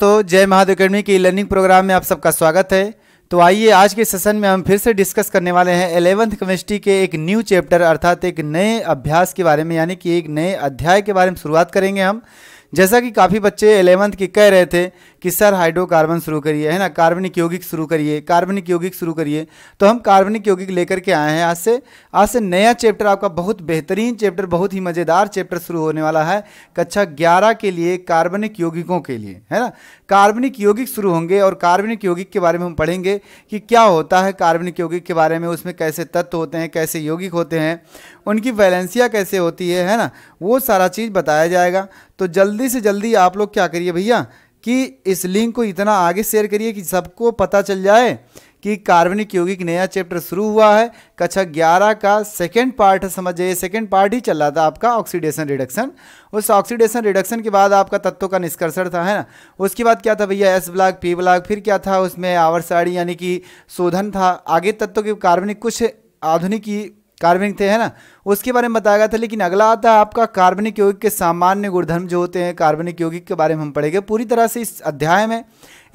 तो जय महादेव अकेडमी के learning program में आप सबका स्वागत है तो आइए आज के सेशन में हम फिर से डिस्कस करने वाले हैं एलेवंथ केमिस्ट्री के एक न्यू चैप्टर अर्थात एक नए अभ्यास के बारे में यानी कि एक नए अध्याय के बारे में शुरुआत करेंगे हम जैसा कि काफ़ी बच्चे एलेवंथ के कह रहे थे कि सर हाइड्रोकार्बन शुरू करिए है ना कार्बनिक यौगिक शुरू करिए कार्बनिक यौगिक शुरू करिए तो हम कार्बनिक यौगिक लेकर के आए हैं आज से आज से नया चैप्टर आपका बहुत बेहतरीन चैप्टर बहुत ही मज़ेदार चैप्टर शुरू होने वाला है कक्षा ग्यारह के लिए कार्बनिक यौगिकों के लिए है ना कार्बनिक यौगिक शुरू होंगे और कार्बनिक यौगिक के बारे में हम पढ़ेंगे कि क्या होता है कार्बनिक यौगिक के बारे में उसमें कैसे तत्व होते हैं कैसे यौगिक होते हैं उनकी वैलेंसिया कैसे होती है है ना वो सारा चीज़ बताया जाएगा तो जल्दी से जल्दी आप लोग क्या करिए भैया कि इस लिंक को इतना आगे शेयर करिए कि सबको पता चल जाए कि कार्बनिक यौगिक नया चैप्टर शुरू हुआ है कक्षा ग्यारह का सेकेंड पार्ट समझ जाइए सेकेंड पार्ट ही चल रहा था आपका ऑक्सीडेशन रिडक्शन उस ऑक्सीडेशन रिडक्शन के बाद आपका तत्वों का निष्कर्षण था है ना उसके बाद क्या था भैया एस ब्लॉक पी ब्लॉक फिर क्या था उसमें आवर साड़ी यानी कि शोधन था आगे तत्वों के कार्बनिक कुछ आधुनिक कार्बनिक थे है ना उसके बारे में बताया गया था लेकिन अगला आता है आपका कार्बनिक यौगिक के सामान्य गुणधर्म जो होते हैं कार्बनिक यौगिक के बारे में हम पढ़ेंगे पूरी तरह से इस अध्याय में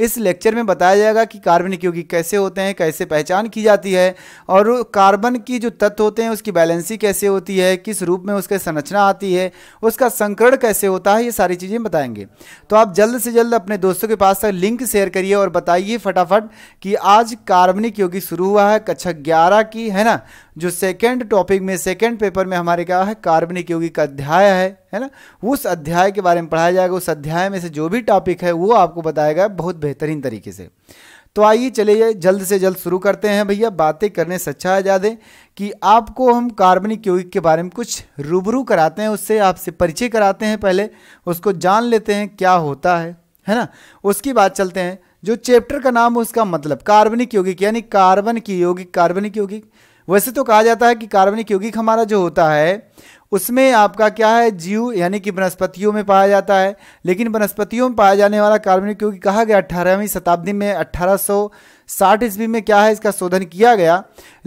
इस लेक्चर में बताया जाएगा कि कार्बनिक यौगिक कैसे होते हैं कैसे पहचान की जाती है और कार्बन की जो तत्व होते हैं उसकी बैलेंसी कैसे होती है किस रूप में उसके संरचना आती है उसका संकरण कैसे होता है ये सारी चीज़ें बताएंगे तो आप जल्द से जल्द अपने दोस्तों के पास तक लिंक शेयर करिए और बताइए फटाफट कि आज कार्बनिक यौगिक शुरू हुआ है कक्षा ग्यारह की है ना जो सेकेंड टॉपिक में सेकेंड सेकंड पेपर में हमारे क्या है कार्बनिक यौगिक अध्याय है है ना उस अध्याय के बारे में पढ़ाया जाएगा उस अध्याय में से जो भी टॉपिक है वो आपको बताया गया बहुत बेहतरीन तरीके से तो आइए चलिए जल्द से जल्द शुरू करते हैं भैया बातें करने से अच्छा है कि आपको हम कार्बनिक यौगिक के बारे में कुछ रूबरू कराते हैं उससे आपसे परिचय कराते हैं पहले उसको जान लेते हैं क्या होता है है ना उसकी बात चलते हैं जो चैप्टर का नाम है उसका मतलब कार्बनिक यौगिक यानी कार्बन की यौगिक कार्बनिक यौगिक वैसे तो कहा जाता है कि कार्बनिक यौगिक हमारा जो होता है उसमें आपका क्या है जीव यानी कि वनस्पतियों में पाया जाता है लेकिन वनस्पतियों में पाया जाने वाला कार्बनिक यौगिक कहा गया अठारहवीं शताब्दी में अट्ठारह साठ ईस्वी में क्या है इसका शोधन किया गया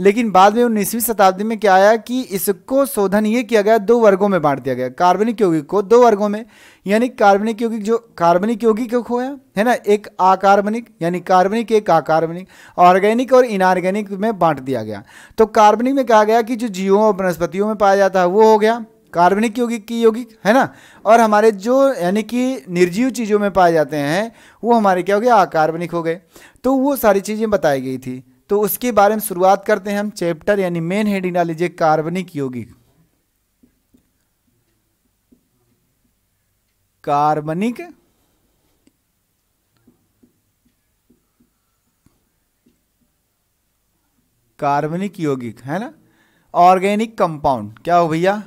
लेकिन बाद में उन्नीसवीं शताब्दी में क्या आया कि इसको शोधन ये किया गया दो वर्गों में बांट दिया गया कार्बनिक यौगिक को दो वर्गों में यानी कार्बनिक यौगिक जो कार्बनिक यौगिक खोया है ना एक अकार्बनिक यानी कार्बनिक एक अकार्बनिक ऑर्गेनिक और इनऑर्गेनिक में बांट दिया गया तो कार्बनिक में कहा गया कि जो जीवों और वनस्पतियों में पाया जाता है वो हो गया कार्बनिक यौगिक की यौगिक है ना और हमारे जो यानी कि निर्जीव चीज़ों में पाए जाते हैं वो हमारे क्या हो गया अकार्बनिक हो गए तो वो सारी चीज़ें बताई गई थी तो उसके बारे में शुरुआत करते हैं हम चैप्टर यानी मेन हेडिंग डाल लीजिए कार्बनिक यौगिक कार्बनिक कार्बनिक यौगिक है ना ऑर्गेनिक कंपाउंड क्या हो भैया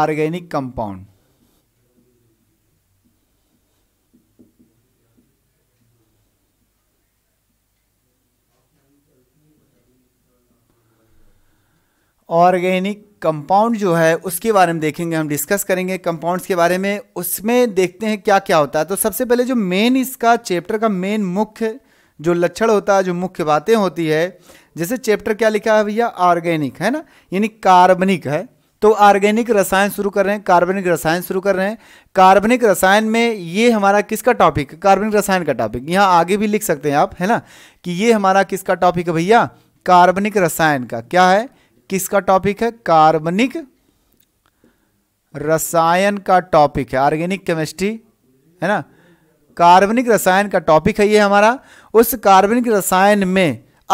ऑर्गेनिक कंपाउंड ऑर्गेनिक कंपाउंड जो है उसके बारे में देखेंगे हम डिस्कस करेंगे कंपाउंड्स के बारे में उसमें देखते हैं क्या क्या होता है तो सबसे पहले जो मेन इसका चैप्टर का मेन मुख्य जो लक्षण होता है जो मुख्य बातें होती है जैसे चैप्टर क्या लिखा है भैया ऑर्गेनिक है ना यानी कार्बनिक है तो ऑर्गेनिक रसायन शुरू कर रहे हैं कार्बनिक रसायन शुरू कर रहे हैं कार्बनिक रसायन में ये हमारा किसका टॉपिक कार्बनिक रसायन का टॉपिक यहाँ आगे भी लिख सकते हैं आप है ना कि ये हमारा किसका टॉपिक है भैया कार्बनिक रसायन का क्या है किसका टॉपिक है कार्बनिक रसायन का टॉपिक है ऑर्गेनिक केमिस्ट्री है ना कार्बनिक रसायन का टॉपिक है ये हमारा उस कार्बनिक रसायन में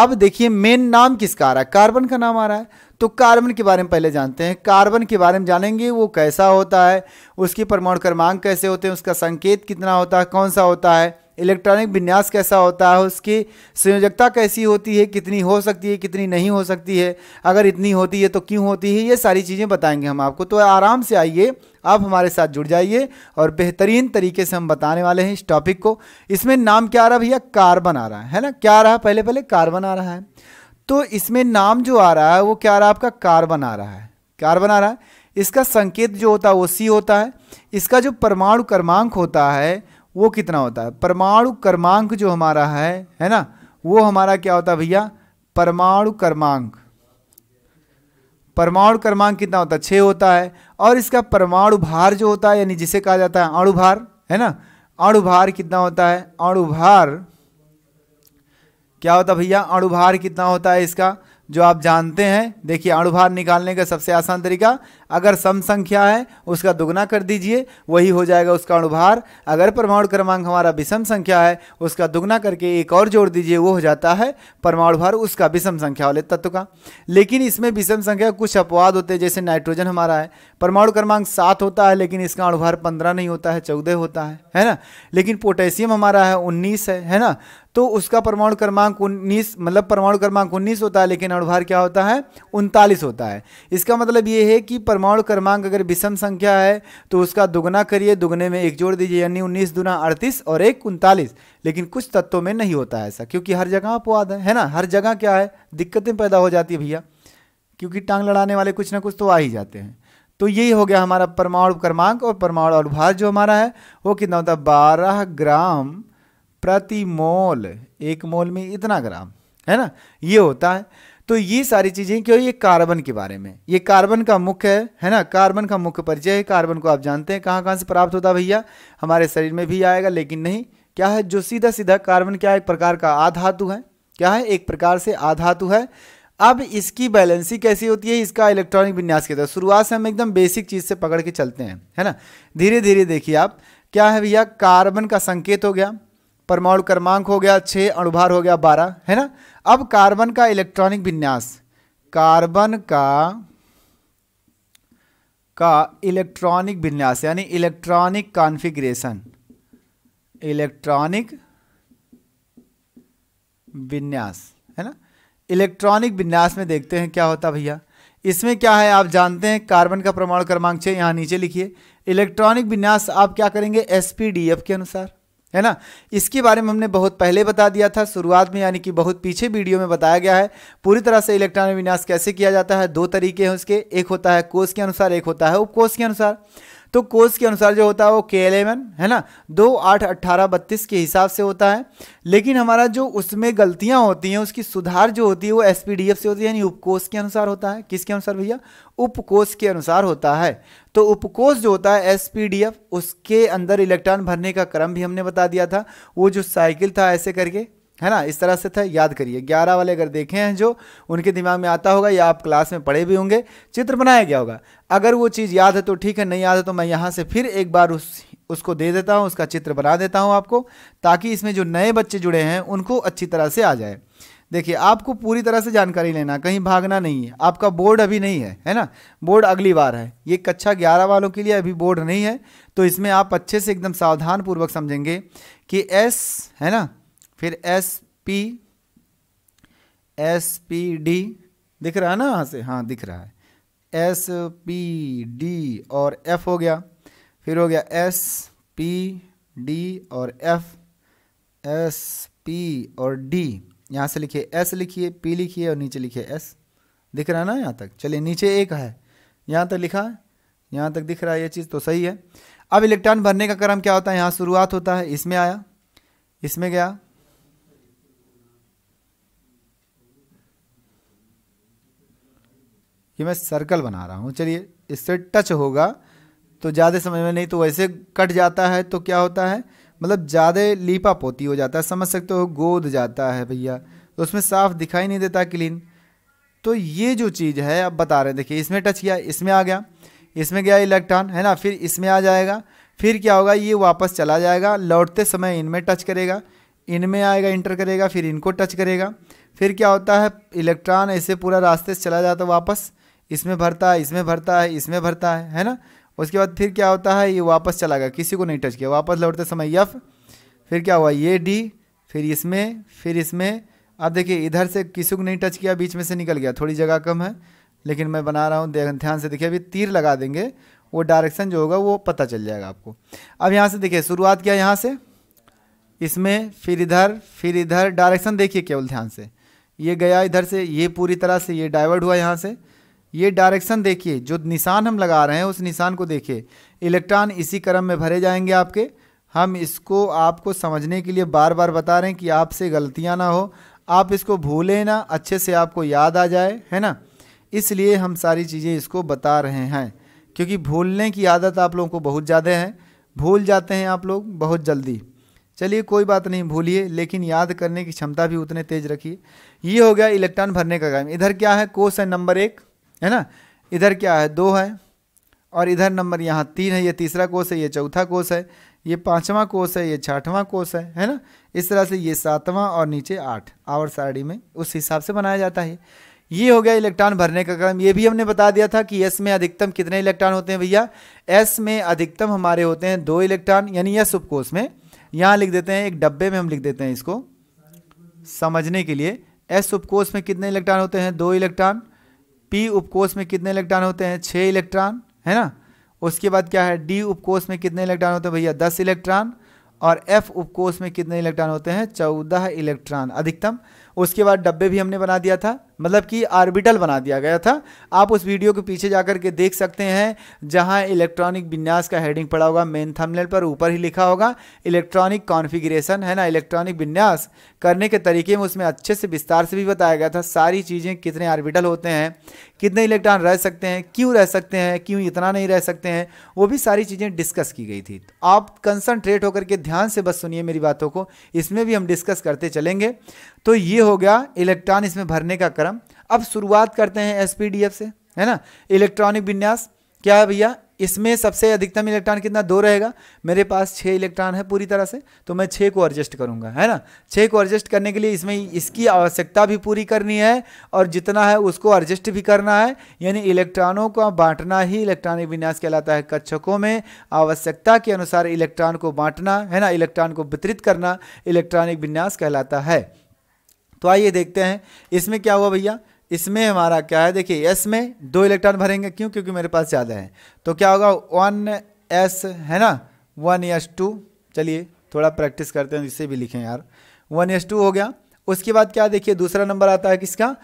अब देखिए मेन नाम किसका आ रहा है कार्बन का नाम आ रहा है तो कार्बन के बारे में पहले जानते हैं कार्बन के बारे में जानेंगे वो कैसा होता है उसकी परमाणु क्रमांक कैसे होते हैं उसका संकेत कितना होता है कौन सा होता है इलेक्ट्रॉनिक विन्यास कैसा होता है उसकी संयोजकता कैसी होती है कितनी हो सकती है कितनी नहीं हो सकती है अगर इतनी होती है तो क्यों होती है ये सारी चीज़ें बताएंगे हम आपको तो आराम से आइए आप हमारे साथ जुड़ जाइए और बेहतरीन तरीके से हम बताने वाले हैं इस टॉपिक को इसमें नाम क्या आ रहा है भैया कार्बन आ रहा है है ना क्या आ रहा है पहले पहले कार्बन आ रहा है तो इसमें नाम जो आ रहा है वो क्या आ रहा है आपका कार्बन आ रहा है कार्बन आ रहा है इसका संकेत जो होता है वो सी होता है इसका जो परमाणु क्रमांक होता है वो कितना होता है परमाणु कर्मांक जो हमारा है है ना वो हमारा क्या होता है भैया परमाणु कर्मांक परमाणु कर्मांक कितना होता है छः होता है और इसका परमाणु भार जो होता है यानी जिसे कहा जाता है अणुभार है ना अणुभार कितना होता है अणुभार क्या होता है भैया अणुभार कितना होता है इसका जो आप जानते हैं देखिए अणुभार निकालने का सबसे आसान तरीका अगर सम संख्या है उसका दुगना कर दीजिए वही हो जाएगा उसका अणुभार अगर परमाणु क्रमांक हमारा विषम संख्या है उसका दुगना करके एक और जोड़ दीजिए वो हो जाता है परमाणु भार उसका विषम संख्या वाले तत्व का लेकिन इसमें विषम संख्या कुछ अपवाद होते हैं जैसे नाइट्रोजन हमारा है परमाणु क्रमांक सात होता है लेकिन इसका अणुभार पंद्रह नहीं होता है चौदह होता है है ना लेकिन पोटेशियम हमारा है उन्नीस है है ना तो उसका परमाणु क्रमांक उन्नीस मतलब परमाणु क्रमांक उन्नीस होता है लेकिन अणुभार क्या होता है उनतालीस होता है इसका मतलब ये है कि परमाणु क्रमांक अगर विषम संख्या है तो उसका दुगना करिए दुगने में एक जोड़ दीजिए यानी उन्नीस दुना अड़तीस और एक उनतालीस लेकिन कुछ तत्वों में नहीं होता है ऐसा क्योंकि हर जगह अपवाद है है ना हर जगह क्या है दिक्कतें पैदा हो जाती है भैया क्योंकि टांग लड़ाने वाले कुछ ना कुछ तो आ ही जाते हैं तो यही हो गया हमारा परमाणु क्रमांक और परमाणु अनुभार जो हमारा है वो कितना होता है बारह ग्राम प्रति मोल एक मोल में इतना ग्राम है ना ये होता है तो ये सारी चीज़ें क्यों ये कार्बन के बारे में ये कार्बन का मुख्य है है ना कार्बन का मुख्य परिचय है कार्बन को आप जानते हैं कहाँ कहाँ से प्राप्त होता है भैया हमारे शरीर में भी आएगा लेकिन नहीं क्या है जो सीधा सीधा कार्बन क्या एक प्रकार का आधातु है क्या है एक प्रकार से आधातु है अब इसकी बैलेंसी कैसी होती है इसका इलेक्ट्रॉनिक विन्यास के है शुरुआत से हम एकदम बेसिक चीज़ से पकड़ के चलते हैं है ना धीरे धीरे देखिए आप क्या है भैया कार्बन का संकेत हो गया परमाणु क्रमांक हो गया छः अणुभार हो गया बारह है ना अब कार्बन का इलेक्ट्रॉनिक विन्यास कार्बन का का इलेक्ट्रॉनिक विन्यास यानी इलेक्ट्रॉनिक कॉन्फ़िगरेशन इलेक्ट्रॉनिक विन्यास है ना इलेक्ट्रॉनिक विन्यास में देखते हैं क्या होता भैया इसमें क्या है आप जानते हैं कार्बन का प्रमाण क्रमांक छः यहाँ नीचे लिखिए इलेक्ट्रॉनिक विन्यास आप क्या करेंगे एस के अनुसार है ना इसके बारे में हमने बहुत पहले बता दिया था शुरुआत में यानी कि बहुत पीछे वीडियो में बताया गया है पूरी तरह से इलेक्ट्रॉनिक विन्यास कैसे किया जाता है दो तरीके हैं उसके एक होता है कोष के अनुसार एक होता है उपकोष के अनुसार तो कोर्स के अनुसार जो होता है वो के एलेवन है ना दो आठ अट्ठारह बत्तीस के हिसाब से होता है लेकिन हमारा जो उसमें गलतियाँ होती हैं उसकी सुधार जो होती है वो एस पी डी एफ से होती है यानी उपकोष के अनुसार होता है किसके अनुसार भैया उपकोष के अनुसार होता है तो उपकोष जो होता है एस पी डी एफ उसके अंदर इलेक्ट्रॉन भरने का क्रम भी हमने बता दिया था वो जो साइकिल था ऐसे करके है ना इस तरह से था याद करिए ग्यारह वाले अगर देखे हैं जो उनके दिमाग में आता होगा या आप क्लास में पढ़े भी होंगे चित्र बनाया गया होगा अगर वो चीज़ याद है तो ठीक है नहीं याद है तो मैं यहाँ से फिर एक बार उस उसको दे देता हूँ उसका चित्र बना देता हूँ आपको ताकि इसमें जो नए बच्चे जुड़े हैं उनको अच्छी तरह से आ जाए देखिए आपको पूरी तरह से जानकारी लेना कहीं भागना नहीं है आपका बोर्ड अभी नहीं है है ना बोर्ड अगली बार है ये कक्षा ग्यारह वालों के लिए अभी बोर्ड नहीं है तो इसमें आप अच्छे से एकदम सावधान पूर्वक समझेंगे कि एस है ना फिर S P S P D दिख रहा है ना यहाँ से हाँ दिख रहा है एस पी डी और एफ हो गया फिर हो गया एस पी डी और एफ एस पी और डी यहाँ से लिखिए एस लिखिए पी लिखिए और नीचे लिखिए एस दिख रहा है ना यहाँ तक चलिए नीचे एक है यहाँ तक लिखा है यहाँ तक दिख रहा है ये चीज़ तो सही है अब इलेक्ट्रॉन भरने का क्रम क्या होता है यहाँ शुरुआत होता है इसमें आया इसमें गया ये मैं सर्कल बना रहा हूँ चलिए इससे टच होगा तो ज़्यादा समझ में नहीं तो वैसे कट जाता है तो क्या होता है मतलब ज़्यादा लीपा पोती हो जाता है समझ सकते हो गोद जाता है भैया तो उसमें साफ दिखाई नहीं देता क्लीन तो ये जो चीज़ है आप बता रहे हैं देखिए इसमें टच किया इसमें आ गया इसमें गया इलेक्ट्रॉन है ना फिर इसमें आ जाएगा फिर क्या होगा ये वापस चला जाएगा लौटते समय इनमें टच करेगा इनमें आएगा इंटर करेगा फिर इनको टच करेगा फिर क्या होता है इलेक्ट्रॉन ऐसे पूरा रास्ते से चला जाता वापस इसमें भरता है इसमें भरता है इसमें भरता है है ना उसके बाद फिर क्या होता है ये वापस चला गया किसी को नहीं टच किया वापस लौटते समय यफ फिर क्या हुआ ये डी फिर इसमें फिर इसमें अब देखिए इधर से किसी को नहीं टच किया बीच में से निकल गया थोड़ी जगह कम है लेकिन मैं बना रहा हूँ ध्यान से देखिए अभी तीर लगा देंगे वो डायरेक्शन जो होगा वो पता चल जाएगा आपको अब यहाँ से देखिए शुरुआत किया यहाँ से इसमें फिर इधर फिर इधर डायरेक्शन देखिए केवल ध्यान से ये गया इधर से ये पूरी तरह से ये डाइवर्ट हुआ यहाँ से ये डायरेक्शन देखिए जो निशान हम लगा रहे हैं उस निशान को देखिए इलेक्ट्रॉन इसी क्रम में भरे जाएंगे आपके हम इसको आपको समझने के लिए बार बार बता रहे हैं कि आपसे गलतियां ना हो आप इसको भूलें ना अच्छे से आपको याद आ जाए है ना इसलिए हम सारी चीज़ें इसको बता रहे हैं क्योंकि भूलने की आदत आप लोगों को बहुत ज़्यादा है भूल जाते हैं आप लोग बहुत जल्दी चलिए कोई बात नहीं भूलिए लेकिन याद करने की क्षमता भी उतने तेज़ रखिए ये हो गया इलेक्ट्रॉन भरने का काम इधर क्या है कोश है नंबर एक है ना इधर क्या है दो है और इधर नंबर यहाँ तीन है ये तीसरा कोष है ये चौथा कोष है ये पाँचवा कोष है ये छठवां कोष है है ना इस तरह से ये सातवां और नीचे आठ आवर सारणी में उस हिसाब से बनाया जाता है ये हो गया इलेक्ट्रॉन भरने का क्रम ये भी हमने बता दिया था कि एस में अधिकतम कितने इलेक्ट्रॉन होते हैं भैया एस में अधिकतम हमारे होते हैं दो इलेक्ट्रॉन यानी यस उपकोष में यहाँ लिख देते हैं एक डब्बे में हम लिख देते हैं इसको समझने के लिए एस उपकोष में कितने इलेक्ट्रॉन होते हैं दो इलेक्ट्रॉन पी उपकोष में कितने इलेक्ट्रॉन होते हैं छः इलेक्ट्रॉन है ना उसके बाद क्या है डी उपकोष में कितने इलेक्ट्रॉन होते हैं भैया दस इलेक्ट्रॉन और एफ उपकोष में कितने इलेक्ट्रॉन होते हैं चौदह इलेक्ट्रॉन अधिकतम उसके बाद डब्बे भी हमने बना दिया था मतलब कि आर्बिटल बना दिया गया था आप उस वीडियो के पीछे जाकर के देख सकते हैं जहां इलेक्ट्रॉनिक विन्यास का हेडिंग पड़ा होगा मेन थंबनेल पर ऊपर ही लिखा होगा इलेक्ट्रॉनिक कॉन्फ़िगरेशन है ना इलेक्ट्रॉनिक विन्यास करने के तरीके में उसमें अच्छे से विस्तार से भी बताया गया था सारी चीज़ें कितने आर्बिटल होते हैं कितने इलेक्ट्रॉन रह सकते हैं क्यों रह सकते हैं क्यों इतना नहीं रह सकते हैं वो भी सारी चीज़ें डिस्कस की गई थी तो आप कंसनट्रेट होकर के ध्यान से बस सुनिए मेरी बातों को इसमें भी हम डिस्कस करते चलेंगे तो ये हो गया इलेक्ट्रॉन इसमें भरने का नमस्कारम अब शुरुआत करते हैं एस से है ना इलेक्ट्रॉनिक विन्यास क्या है भैया इसमें सबसे अधिकतम इलेक्ट्रॉन कितना दो रहेगा मेरे पास छः इलेक्ट्रॉन है पूरी तरह से तो मैं छः को एडजस्ट करूंगा है ना छः को एडजस्ट करने के लिए इसमें इसकी आवश्यकता भी पूरी करनी है और जितना है उसको एडजस्ट भी करना है यानी इलेक्ट्रॉनों को बांटना ही इलेक्ट्रॉनिक विन्यास कहलाता है कक्षकों में आवश्यकता के अनुसार इलेक्ट्रॉन को बांटना है ना इलेक्ट्रॉन को वितरित करना इलेक्ट्रॉनिक विन्यास कहलाता है तो आइए देखते हैं इसमें क्या हुआ भैया इसमें हमारा क्या है देखिए एस में दो इलेक्ट्रॉन भरेंगे क्यों क्योंकि मेरे पास ज़्यादा है तो क्या होगा वन एस है ना वन एस टू चलिए थोड़ा प्रैक्टिस करते हैं इससे भी लिखें यार वन एस टू हो गया उसके बाद क्या देखिए दूसरा नंबर आता है किसका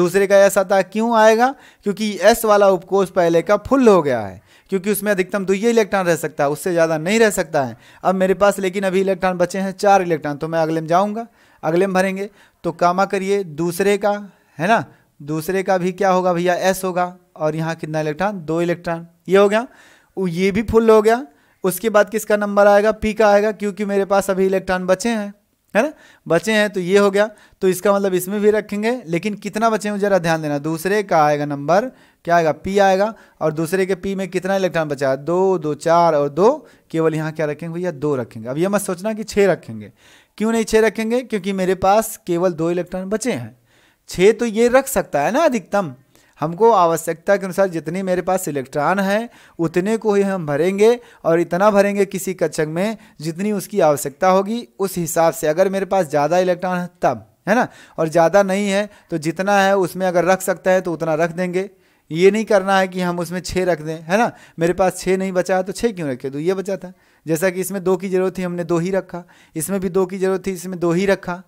दूसरे का एस आता है क्यों आएगा क्योंकि एस वाला उपकोष पहले का फुल हो गया है क्योंकि उसमें अधिकतम दो तो ये इलेक्ट्रॉन रह सकता है उससे ज़्यादा नहीं रह सकता है अब मेरे पास लेकिन अभी इलेक्ट्रॉन बचे हैं चार इलेक्ट्रॉन तो मैं अगले में जाऊँगा अगले में भरेंगे तो कामा करिए दूसरे का है ना दूसरे का भी क्या होगा भैया एस होगा और यहाँ कितना इलेक्ट्रॉन दो इलेक्ट्रॉन ये हो गया वो ये भी फुल हो गया उसके बाद किसका नंबर आएगा पी का आएगा क्योंकि मेरे पास अभी इलेक्ट्रॉन बचे हैं है ना बचे हैं तो ये हो गया तो इसका मतलब इसमें भी रखेंगे लेकिन कितना बचे हैं जरा ध्यान देना दूसरे का आएगा नंबर क्या आएगा पी आएगा और दूसरे के पी में कितना इलेक्ट्रॉन बचा दो दो चार और दो केवल यहाँ क्या रखेंगे भैया दो रखेंगे अब ये मत सोचना कि छः रखेंगे क्यों नहीं छः रखेंगे क्योंकि मेरे पास केवल दो इलेक्ट्रॉन बचे हैं छः तो ये रख सकता है ना अधिकतम हमको आवश्यकता के अनुसार जितने मेरे पास इलेक्ट्रॉन है उतने को ही हम भरेंगे और इतना भरेंगे किसी कक्षक में जितनी उसकी आवश्यकता होगी उस हिसाब से अगर मेरे पास ज़्यादा इलेक्ट्रॉन है तब है ना और ज़्यादा नहीं है तो जितना है उसमें अगर रख सकता है तो उतना रख देंगे ये नहीं करना है कि हम उसमें छः रख दें है ना मेरे पास छः नहीं बचा है तो छः क्यों रखे तो ये बचा था जैसा कि इसमें दो की ज़रूरत थी हमने दो ही रखा इसमें भी दो की ज़रूरत थी इसमें दो ही रखा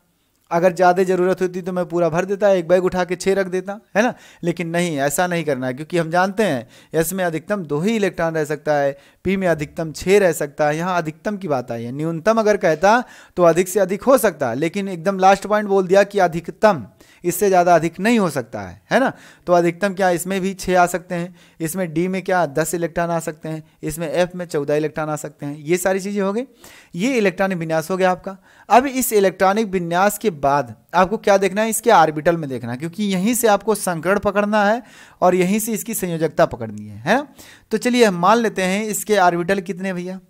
अगर ज़्यादा ज़रूरत होती तो मैं पूरा भर देता एक बैग उठा के छः रख देता है ना लेकिन नहीं ऐसा नहीं करना है क्योंकि हम जानते हैं एस में अधिकतम दो ही इलेक्ट्रॉन रह सकता है पी में अधिकतम छः रह सकता है यहाँ अधिकतम की बात आई है न्यूनतम अगर कहता तो अधिक से अधिक हो सकता लेकिन एकदम लास्ट पॉइंट बोल दिया कि अधिकतम इससे ज़्यादा अधिक नहीं हो सकता है है ना तो अधिकतम क्या इसमें भी छः आ सकते हैं इसमें डी में क्या दस इलेक्ट्रॉन आ सकते हैं इसमें एफ में चौदह इलेक्ट्रॉन आ सकते हैं ये सारी चीज़ें हो गई ये इलेक्ट्रॉनिक विन्यास हो गया आपका अब इस इलेक्ट्रॉनिक विन्यास के बाद आपको क्या देखना है इसके आर्बिटल में देखना क्योंकि यहीं से आपको संकरण पकड़ना है और यहीं से इसकी संयोजकता पकड़नी है है ना तो चलिए मान लेते हैं इसके आर्बिटल कितने भैया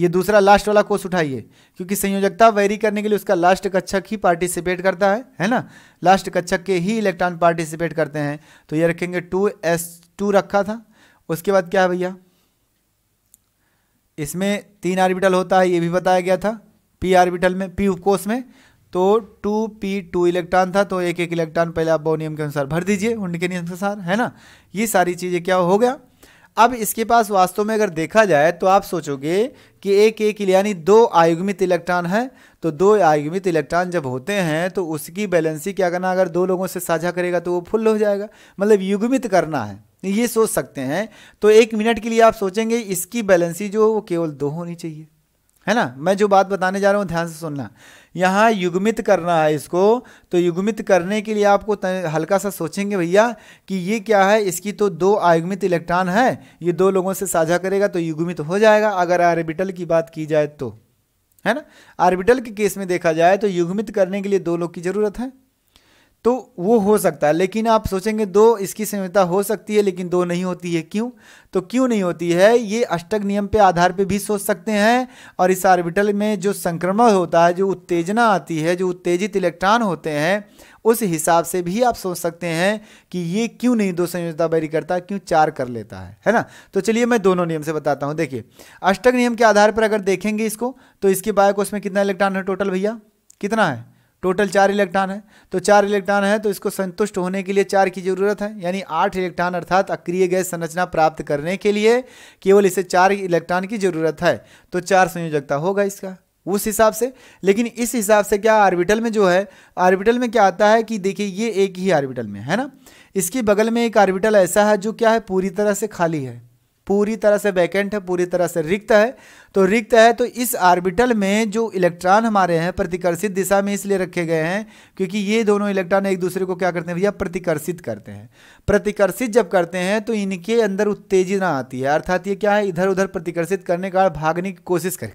ये दूसरा लास्ट वाला कोर्स उठाइए क्योंकि संयोजकता वेरी करने के लिए उसका लास्ट कक्षक ही पार्टिसिपेट करता है है ना लास्ट कक्षक के ही इलेक्ट्रॉन पार्टिसिपेट करते हैं तो ये रखेंगे टू एस टू रखा था उसके बाद क्या है भैया इसमें तीन आर्बिटल होता है ये भी बताया गया था पी आर्बिटल में पी उपकोष में तो टू पी टू इलेक्ट्रॉन था तो एक एक इलेक्ट्रॉन पहले आप बोनियम के अनुसार भर दीजिए हुंड के नियम के अनुसार है ना ये सारी चीज़ें क्या हो गया अब इसके पास वास्तव में अगर देखा जाए तो आप सोचोगे कि एक एक यानी दो आयुग्मित इलेक्ट्रॉन है तो दो आयुग्मित इलेक्ट्रॉन जब होते हैं तो उसकी बैलेंसी क्या करना अगर दो लोगों से साझा करेगा तो वो फुल हो जाएगा मतलब युग्मित करना है ये सोच सकते हैं तो एक मिनट के लिए आप सोचेंगे इसकी बैलेंसी जो वो केवल दो होनी चाहिए है ना मैं जो बात बताने जा रहा हूँ ध्यान से सुनना यहाँ युग्मित करना है इसको तो युग्मित करने के लिए आपको हल्का सा सोचेंगे भैया कि ये क्या है इसकी तो दो आयुग्मित इलेक्ट्रॉन है ये दो लोगों से साझा करेगा तो युग्मित हो जाएगा अगर आर्बिटल की बात की जाए तो है ना आर्बिटल के केस में देखा जाए तो युग्मित करने के लिए दो लोग की ज़रूरत है तो वो हो सकता है लेकिन आप सोचेंगे दो इसकी संहिता हो सकती है लेकिन दो नहीं होती है क्यों तो क्यों नहीं होती है ये अष्टक नियम पे आधार पे भी सोच सकते हैं और इस आर्बिटल में जो संक्रमण होता है जो उत्तेजना आती है जो उत्तेजित इलेक्ट्रॉन होते हैं उस हिसाब से भी आप सोच सकते हैं कि ये क्यों नहीं दो संयोजता बैरी करता क्यों चार कर लेता है है ना तो चलिए मैं दोनों नियम से बताता हूँ देखिए अष्टक नियम के आधार पर अगर देखेंगे इसको तो इसके बायोकोस में कितना इलेक्ट्रॉन है टोटल भैया कितना है टोटल चार इलेक्ट्रॉन है तो चार इलेक्ट्रॉन है तो इसको संतुष्ट होने के लिए चार की जरूरत है यानी आठ इलेक्ट्रॉन अर्थात अक्रिय गैस संरचना प्राप्त करने के लिए केवल इसे चार इलेक्ट्रॉन की जरूरत है तो चार संयोजकता होगा इसका उस हिसाब से लेकिन इस हिसाब से क्या आर्बिटल में जो है आर्बिटल में क्या आता है कि देखिए ये एक ही आर्बिटल में है ना इसके बगल में एक आर्बिटल ऐसा है जो क्या है पूरी तरह से खाली है पूरी तरह से वैकेंट है पूरी तरह से रिक्त है तो रिक्त है तो इस आर्बिटल में जो इलेक्ट्रॉन हमारे हैं प्रतिकर्षित दिशा में इसलिए रखे गए हैं क्योंकि ये दोनों इलेक्ट्रॉन एक दूसरे को क्या करते हैं भैया प्रतिकर्षित करते हैं प्रतिकर्षित जब करते हैं तो इनके अंदर उत्तेजना आती है अर्थात ये क्या है इधर उधर प्रतिकर्षित करने का भागने की कोशिश कर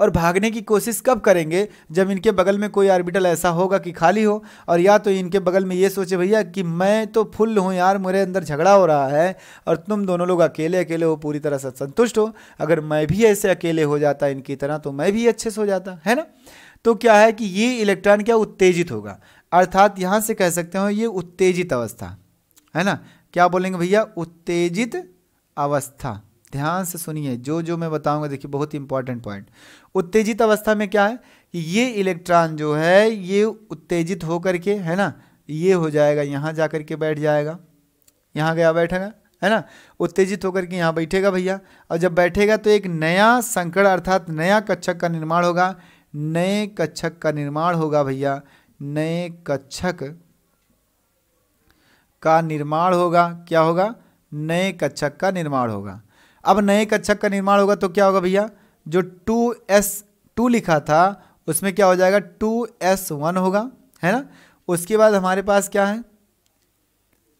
और भागने की कोशिश कब करेंगे जब इनके बगल में कोई आर्बिटल ऐसा होगा कि खाली हो और या तो इनके बगल में ये सोचे भैया कि मैं तो फुल हूँ यार मेरे अंदर झगड़ा हो रहा है और तुम दोनों लोग अकेले अकेले हो पूरी तरह से संतुष्ट हो अगर मैं भी ऐसे अकेले हो जाता इनकी तरह तो मैं भी अच्छे से हो जाता है ना तो क्या है कि ये इलेक्ट्रॉन क्या उत्तेजित होगा अर्थात यहाँ से कह सकते हो ये उत्तेजित अवस्था है ना क्या बोलेंगे भैया उत्तेजित अवस्था ध्यान से सुनिए जो जो मैं बताऊंगा देखिए बहुत इंपॉर्टेंट पॉइंट उत्तेजित अवस्था में क्या है कि ये इलेक्ट्रॉन जो है ये उत्तेजित होकर के है ना ये हो जाएगा यहाँ जा कर के बैठ जाएगा यहाँ गया बैठेगा है ना उत्तेजित होकर के यहाँ बैठेगा भैया और जब बैठेगा तो एक नया संकड़ अर्थात नया कच्छक का निर्माण होगा नए कच्छक का निर्माण होगा भैया नए कच्छक का निर्माण होगा क्या होगा नए कच्छक का निर्माण होगा अब नए कच्छक का निर्माण होगा तो क्या होगा भैया जो टू एस टू लिखा था उसमें क्या हो जाएगा टू एस वन होगा है ना उसके बाद हमारे पास क्या है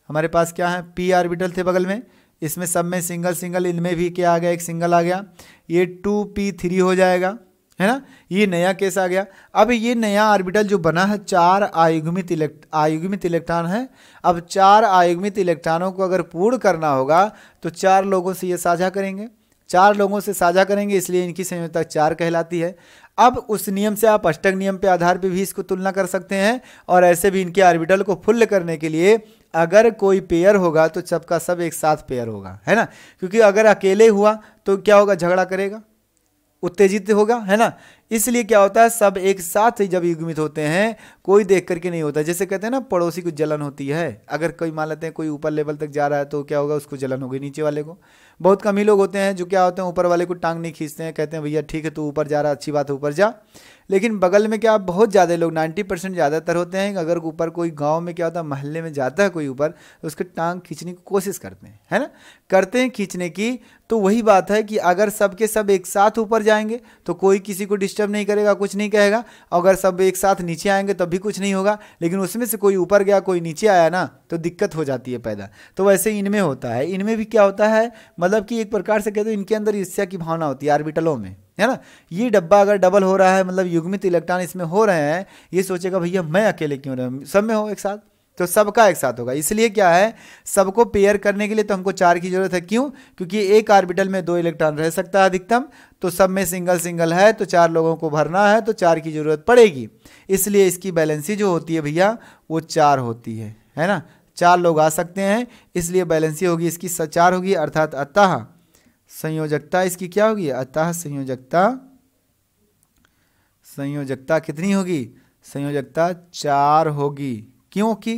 हमारे पास क्या है पी आर्बिटल थे बगल में इसमें सब में सिंगल सिंगल इनमें भी क्या आ गया एक सिंगल आ गया ये टू पी थ्री हो जाएगा है ना ये नया केस आ गया अब ये नया आर्बिटल जो बना है चार आयुग्मित इलेक्ट आयुग्मित इलेक्ट्रॉन है अब चार आयुग्मित इलेक्ट्रॉनों को अगर पूर्ण करना होगा तो चार लोगों से ये साझा करेंगे चार लोगों से साझा करेंगे इसलिए इनकी संयोजकता चार कहलाती है अब उस नियम से आप अष्टक नियम के आधार पर भी इसको तुलना कर सकते हैं और ऐसे भी इनके आर्बिटल को फुल्ल करने के लिए अगर कोई पेयर होगा तो सबका सब एक साथ पेयर होगा है ना क्योंकि अगर अकेले हुआ तो क्या होगा झगड़ा करेगा उत्तेजित होगा है ना इसलिए क्या होता है सब एक साथ जब युग्मित होते हैं कोई देख करके नहीं होता जैसे कहते हैं ना पड़ोसी को जलन होती है अगर कोई मान लेते हैं कोई ऊपर लेवल तक जा रहा है तो क्या होगा उसको जलन होगी नीचे वाले को बहुत कम ही लोग होते हैं जो क्या होते हैं ऊपर वाले को टांग नहीं खींचते हैं कहते हैं भैया ठीक है तू ऊपर जा रहा अच्छी बात है ऊपर जा लेकिन बगल में क्या बहुत ज़्यादा लोग 90 परसेंट ज़्यादातर होते हैं अगर ऊपर कोई गांव में क्या होता है महल्ले में जाता है कोई ऊपर तो उसके टांग खींचने की कोशिश करते हैं है ना करते हैं खींचने की तो वही बात है कि अगर सबके सब एक साथ ऊपर जाएंगे तो कोई किसी को डिस्टर्ब नहीं करेगा कुछ नहीं कहेगा अगर सब एक साथ नीचे आएंगे तब भी कुछ नहीं होगा लेकिन उसमें से कोई ऊपर गया कोई नीचे आया ना तो दिक्कत हो जाती है पैदा तो वैसे इनमें होता है इनमें भी क्या होता है मतलब कि एक प्रकार से कहते हो इनके अंदर ईर्ष्या की भावना होती है आर्बिटलों में है ना ये डब्बा अगर डबल हो रहा है मतलब युग्मित इलेक्ट्रॉन इसमें हो रहे हैं ये सोचेगा भैया मैं अकेले क्यों रहूँ सब में हो एक साथ तो सबका एक साथ होगा इसलिए क्या है सबको पेयर करने के लिए तो हमको चार की जरूरत है क्यों क्योंकि एक आर्बिटल में दो इलेक्ट्रॉन रह सकता है अधिकतम तो सब में सिंगल सिंगल है तो चार लोगों को भरना है तो चार की जरूरत पड़ेगी इसलिए इसकी बैलेंसी जो होती है भैया वो चार होती है है ना चार लोग आ सकते हैं इसलिए बैलेंसी होगी इसकी चार होगी अर्थात अतः संयोजकता इसकी क्या होगी अतः संयोजकता संयोजकता कितनी होगी संयोजकता चार होगी क्योंकि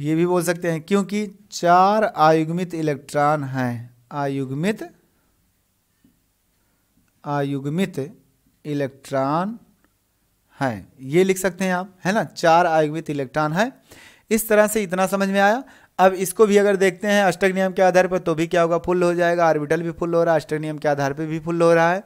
ये भी बोल सकते हैं क्योंकि चार आयुग्मित इलेक्ट्रॉन हैं आयुग्मित आयुग्मित इलेक्ट्रॉन है ये लिख सकते हैं आप है ना चार आयुर्वेद इलेक्ट्रॉन है इस तरह से इतना समझ में आया अब इसको भी अगर देखते हैं अष्टक नियम के आधार पर तो भी क्या होगा फुल हो जाएगा आर्बिटल भी फुल हो रहा है अष्टक नियम के आधार पर भी फुल हो रहा है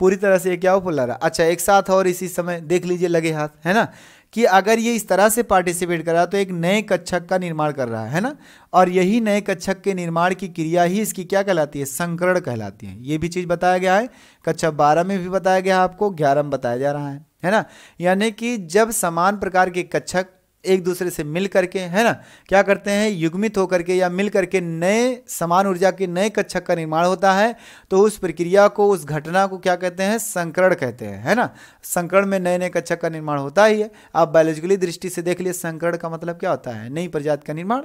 पूरी तरह से ये क्या हो फुल रहा है अच्छा एक साथ और इसी समय देख लीजिए लगे हाथ है ना कि अगर ये इस तरह से पार्टिसिपेट कर रहा है तो एक नए कच्छक का निर्माण कर रहा है ना और यही नए कच्छक के निर्माण की क्रिया ही इसकी क्या कहलाती है संकरण कहलाती है ये भी चीज़ बताया गया है कक्षा बारह में भी बताया गया आपको ग्यारह में बताया जा रहा है है ना यानी कि जब समान प्रकार के कच्छक एक दूसरे से मिल करके है ना क्या करते हैं युग्मित होकर के या मिल करके नए समान ऊर्जा के नए कच्छक का निर्माण होता है तो उस प्रक्रिया को उस घटना को क्या कहते हैं संकरण कहते हैं है ना संकरण में नए नए कच्छक का निर्माण होता ही है आप बायोलॉजिकली दृष्टि से देख लिए संकरण का मतलब क्या होता है नई प्रजाति का निर्माण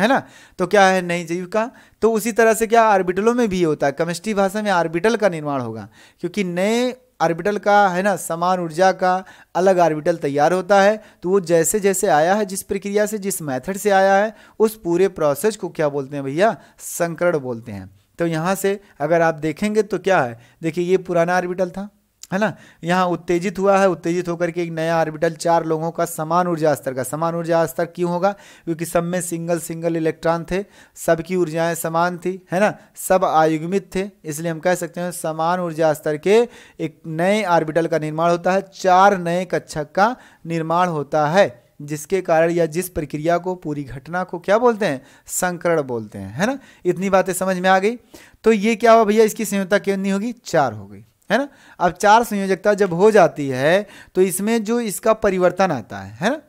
है ना तो क्या है नई जीव का तो उसी तरह से क्या आर्बिटलों में भी होता है कमिस्ट्री भाषा में आर्बिटल का निर्माण होगा क्योंकि नए आर्बिटल का है ना समान ऊर्जा का अलग आर्बिटल तैयार होता है तो वो जैसे जैसे आया है जिस प्रक्रिया से जिस मेथड से आया है उस पूरे प्रोसेस को क्या बोलते हैं भैया संकरण बोलते हैं तो यहाँ से अगर आप देखेंगे तो क्या है देखिए ये पुराना आर्बिटल था है ना यहाँ उत्तेजित हुआ है उत्तेजित होकर के एक नया आर्बिटल चार लोगों का समान ऊर्जा स्तर का समान ऊर्जा स्तर क्यों होगा क्योंकि सब में सिंगल सिंगल इलेक्ट्रॉन थे सबकी ऊर्जाएं समान थी है ना सब आयुग्मित थे इसलिए हम कह सकते हैं समान ऊर्जा स्तर के एक नए आर्बिटल का निर्माण होता है चार नए कक्षक का निर्माण होता है जिसके कारण या जिस प्रक्रिया को पूरी घटना को क्या बोलते हैं संकरण बोलते हैं है ना इतनी बातें समझ में आ गई तो ये क्या हुआ भैया इसकी संयुक्ता नहीं होगी चार हो गई है ना अब चार संयोजकता जब हो जाती है तो इसमें जो इसका परिवर्तन आता है है ना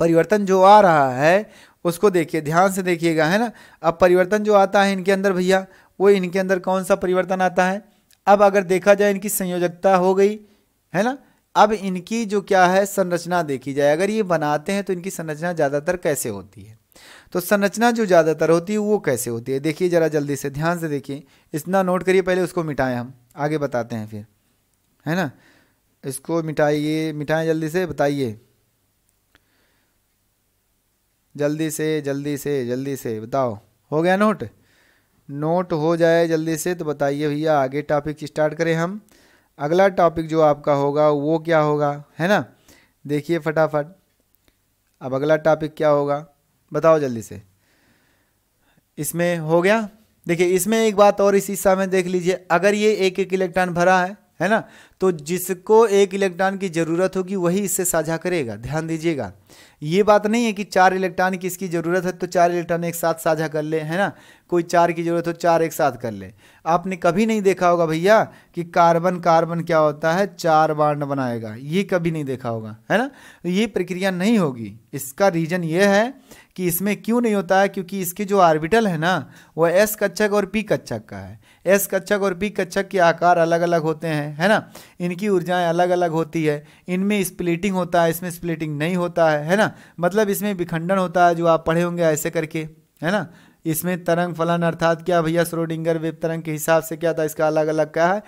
परिवर्तन जो आ रहा है उसको देखिए ध्यान से देखिएगा है ना अब परिवर्तन जो आता है इनके अंदर भैया वो इनके अंदर कौन सा परिवर्तन आता है अब अगर देखा जाए इनकी संयोजकता हो गई है ना अब इनकी जो क्या है संरचना देखी जाए अगर ये बनाते हैं तो इनकी संरचना ज़्यादातर कैसे होती है तो संरचना जो ज़्यादातर होती है वो कैसे होती है देखिए ज़रा जल्दी से ध्यान से देखिए इतना नोट करिए पहले उसको मिटाएं हम आगे बताते हैं फिर है ना इसको मिटाइए मिटाएं जल्दी से बताइए जल्दी से जल्दी से जल्दी से बताओ हो गया नोट नोट हो जाए जल्दी से तो बताइए भैया आगे टॉपिक स्टार्ट करें हम अगला टॉपिक जो आपका होगा वो क्या होगा है ना देखिए फटाफट अब अगला टॉपिक क्या होगा बताओ जल्दी से इसमें हो गया देखिए इसमें एक बात और इस हिस्सा में देख लीजिए अगर ये एक एक इलेक्ट्रॉन भरा है है ना तो जिसको एक इलेक्ट्रॉन की ज़रूरत होगी वही इससे साझा करेगा ध्यान दीजिएगा ये बात नहीं है कि चार इलेक्ट्रॉन की इसकी ज़रूरत है तो चार इलेक्ट्रॉन एक साथ साझा कर ले है ना कोई चार की ज़रूरत हो चार एक साथ कर ले आपने कभी नहीं देखा होगा भैया कि कार्बन कार्बन क्या होता है चार बाड बनाएगा ये कभी नहीं देखा होगा है ना ये प्रक्रिया नहीं होगी इसका रीज़न ये है कि इसमें क्यों नहीं होता है क्योंकि इसके जो आर्बिटल है ना वह एस कच्छक और पी कच्छक का है एस कच्छक और पी कच्छक के आकार अलग अलग होते हैं है ना इनकी ऊर्जाएं अलग अलग होती है इनमें स्प्लिटिंग होता है इसमें स्प्लिटिंग नहीं होता है है ना मतलब इसमें विखंडन होता है जो आप पढ़े होंगे ऐसे करके है ना इसमें तरंग फलन अर्थात क्या भैया स्रोडिंगर वेब तरंग के हिसाब से क्या था इसका अलग अलग क्या है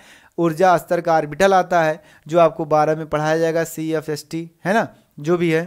ऊर्जा स्तर का आर्बिटल आता है जो आपको बारह में पढ़ाया जाएगा सी एफ एस टी है ना जो भी है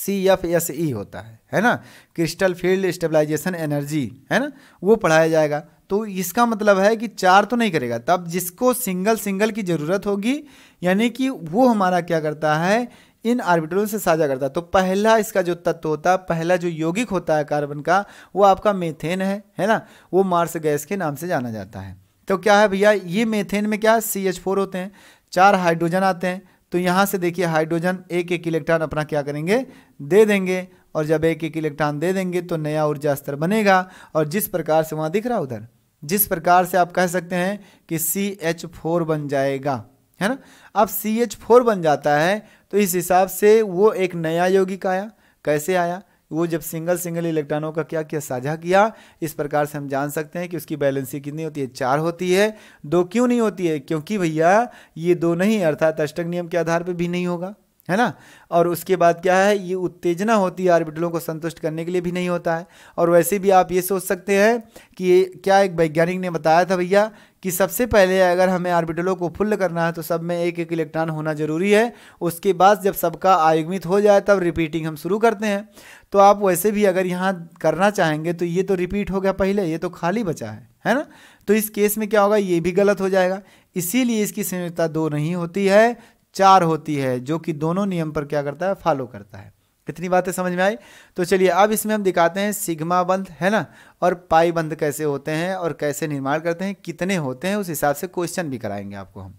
सी एफ एस ई होता है है ना क्रिस्टल फील्ड स्टेबलाइजेशन एनर्जी है ना वो पढ़ाया जाएगा तो इसका मतलब है कि चार तो नहीं करेगा तब जिसको सिंगल सिंगल की ज़रूरत होगी यानी कि वो हमारा क्या करता है इन आर्बिटरों से साझा करता है तो पहला इसका जो तत्व होता है पहला जो यौगिक होता है कार्बन का वो आपका मेथेन है है ना वो मार्स गैस के नाम से जाना जाता है तो क्या है भैया ये मेथेन में क्या सी एच फोर होते हैं चार हाइड्रोजन आते हैं तो यहाँ से देखिए हाइड्रोजन एक एक इलेक्ट्रॉन अपना क्या करेंगे दे देंगे और जब एक एक इलेक्ट्रॉन दे देंगे तो नया ऊर्जा स्तर बनेगा और जिस प्रकार से वहाँ दिख रहा उधर जिस प्रकार से आप कह सकते हैं कि सी एच फोर बन जाएगा है ना अब सी एच फोर बन जाता है तो इस हिसाब से वो एक नया यौगिक आया कैसे आया वो जब सिंगल सिंगल इलेक्ट्रॉनों का क्या किया साझा किया इस प्रकार से हम जान सकते हैं कि उसकी बैलेंसी कितनी होती है चार होती है दो क्यों नहीं होती है क्योंकि भैया ये दो नहीं अर्थात अष्टक नियम के आधार पर भी नहीं होगा है ना और उसके बाद क्या है ये उत्तेजना होती है आर्बिटलों को संतुष्ट करने के लिए भी नहीं होता है और वैसे भी आप ये सोच सकते हैं कि क्या एक वैज्ञानिक ने बताया था भैया कि सबसे पहले अगर हमें आर्बिटलों को फुल करना है तो सब में एक एक इलेक्ट्रॉन होना ज़रूरी है उसके बाद जब सबका आयुग्मित हो जाए तब रिपीटिंग हम शुरू करते हैं तो आप वैसे भी अगर यहाँ करना चाहेंगे तो ये तो रिपीट हो गया पहले ये तो खाली बचा है है ना तो इस केस में क्या होगा ये भी गलत हो जाएगा इसीलिए इसकी संयुक्तता दो नहीं होती है चार होती है जो कि दोनों नियम पर क्या करता है फॉलो करता है कितनी बातें समझ में आई तो चलिए अब इसमें हम दिखाते हैं सिग्मा बंध है ना और पाई बंद कैसे होते हैं और कैसे निर्माण करते हैं कितने होते हैं उस हिसाब से क्वेश्चन भी कराएंगे आपको हम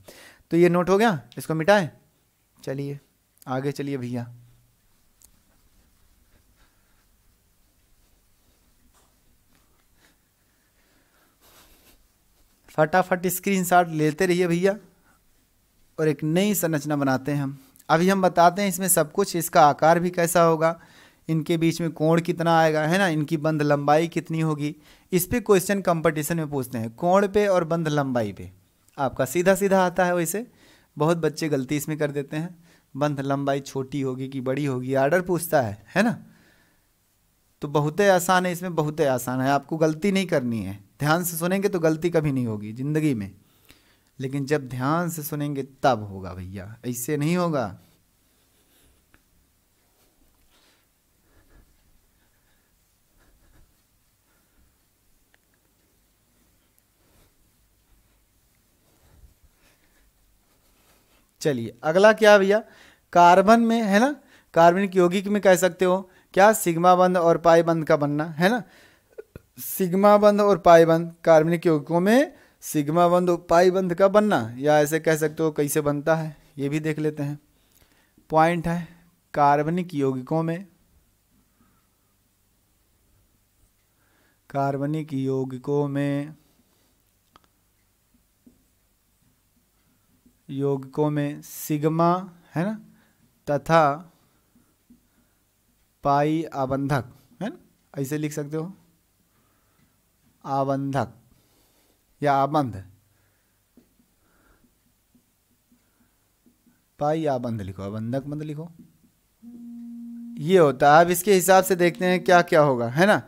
तो ये नोट हो गया इसको मिटाएं चलिए आगे चलिए भैया फटाफट स्क्रीनशॉट लेते रहिए भैया और एक नई संरचना बनाते हैं हम अभी हम बताते हैं इसमें सब कुछ इसका आकार भी कैसा होगा इनके बीच में कोण कितना आएगा है ना इनकी बंद लंबाई कितनी होगी इस पर क्वेश्चन कंपटीशन में पूछते हैं कोण पे और बंद लंबाई पे आपका सीधा सीधा आता है वैसे बहुत बच्चे गलती इसमें कर देते हैं बंद लंबाई छोटी होगी कि बड़ी होगी आर्डर पूछता है है ना तो बहुत आसान है इसमें बहुत आसान है आपको गलती नहीं करनी है ध्यान से सुनेंगे तो गलती कभी नहीं होगी ज़िंदगी में लेकिन जब ध्यान से सुनेंगे तब होगा भैया ऐसे नहीं होगा चलिए अगला क्या भैया कार्बन में है ना कार्बन की यौगिक में कह सकते हो क्या सिग्मा बंद और पाई बंद का बनना है ना सिग्मा बंद और पाई बंद कार्बनिक यौगिकों में सिग्मा बंध पाई बंद का बनना या ऐसे कह सकते हो कैसे बनता है ये भी देख लेते हैं पॉइंट है कार्बनिक यौगिकों में कार्बनिक यौगिकों में यौगिकों में सिग्मा है ना तथा पाई आबंधक है ना ऐसे लिख सकते हो आबंधक या आबंध पाई आबंध लिखो आबंधक बंध लिखो ये होता है अब इसके हिसाब से देखते हैं क्या क्या होगा है ना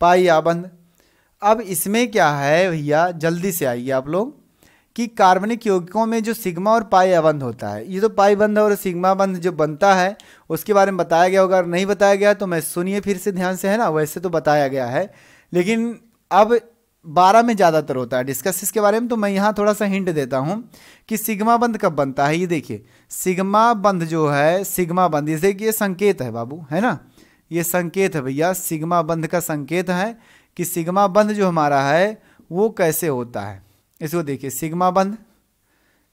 पाई आबंध अब इसमें क्या है भैया जल्दी से आइए आप लोग कि कार्बनिक यौगिकों में जो सिग्मा और पाई अबंध होता है ये तो पाई बंध और सिग्मा बंध जो बनता है उसके बारे में बताया गया होगा अगर नहीं बताया गया तो मैं सुनिए फिर से ध्यान से है ना वैसे तो बताया गया है लेकिन अब बारह में ज़्यादातर होता है डिस्कस इसके बारे में तो मैं यहाँ थोड़ा सा हिंट देता हूँ कि सिग्मा बंद कब बनता है ये देखिए सिग्मा बंद जो है सिग्मा बंद जैसे कि ये संकेत है बाबू है ना ये संकेत है भैया सिग्मा बंद का संकेत है कि सिग्मा बंद जो हमारा है वो कैसे होता है इसको देखिए सिग्मा बंद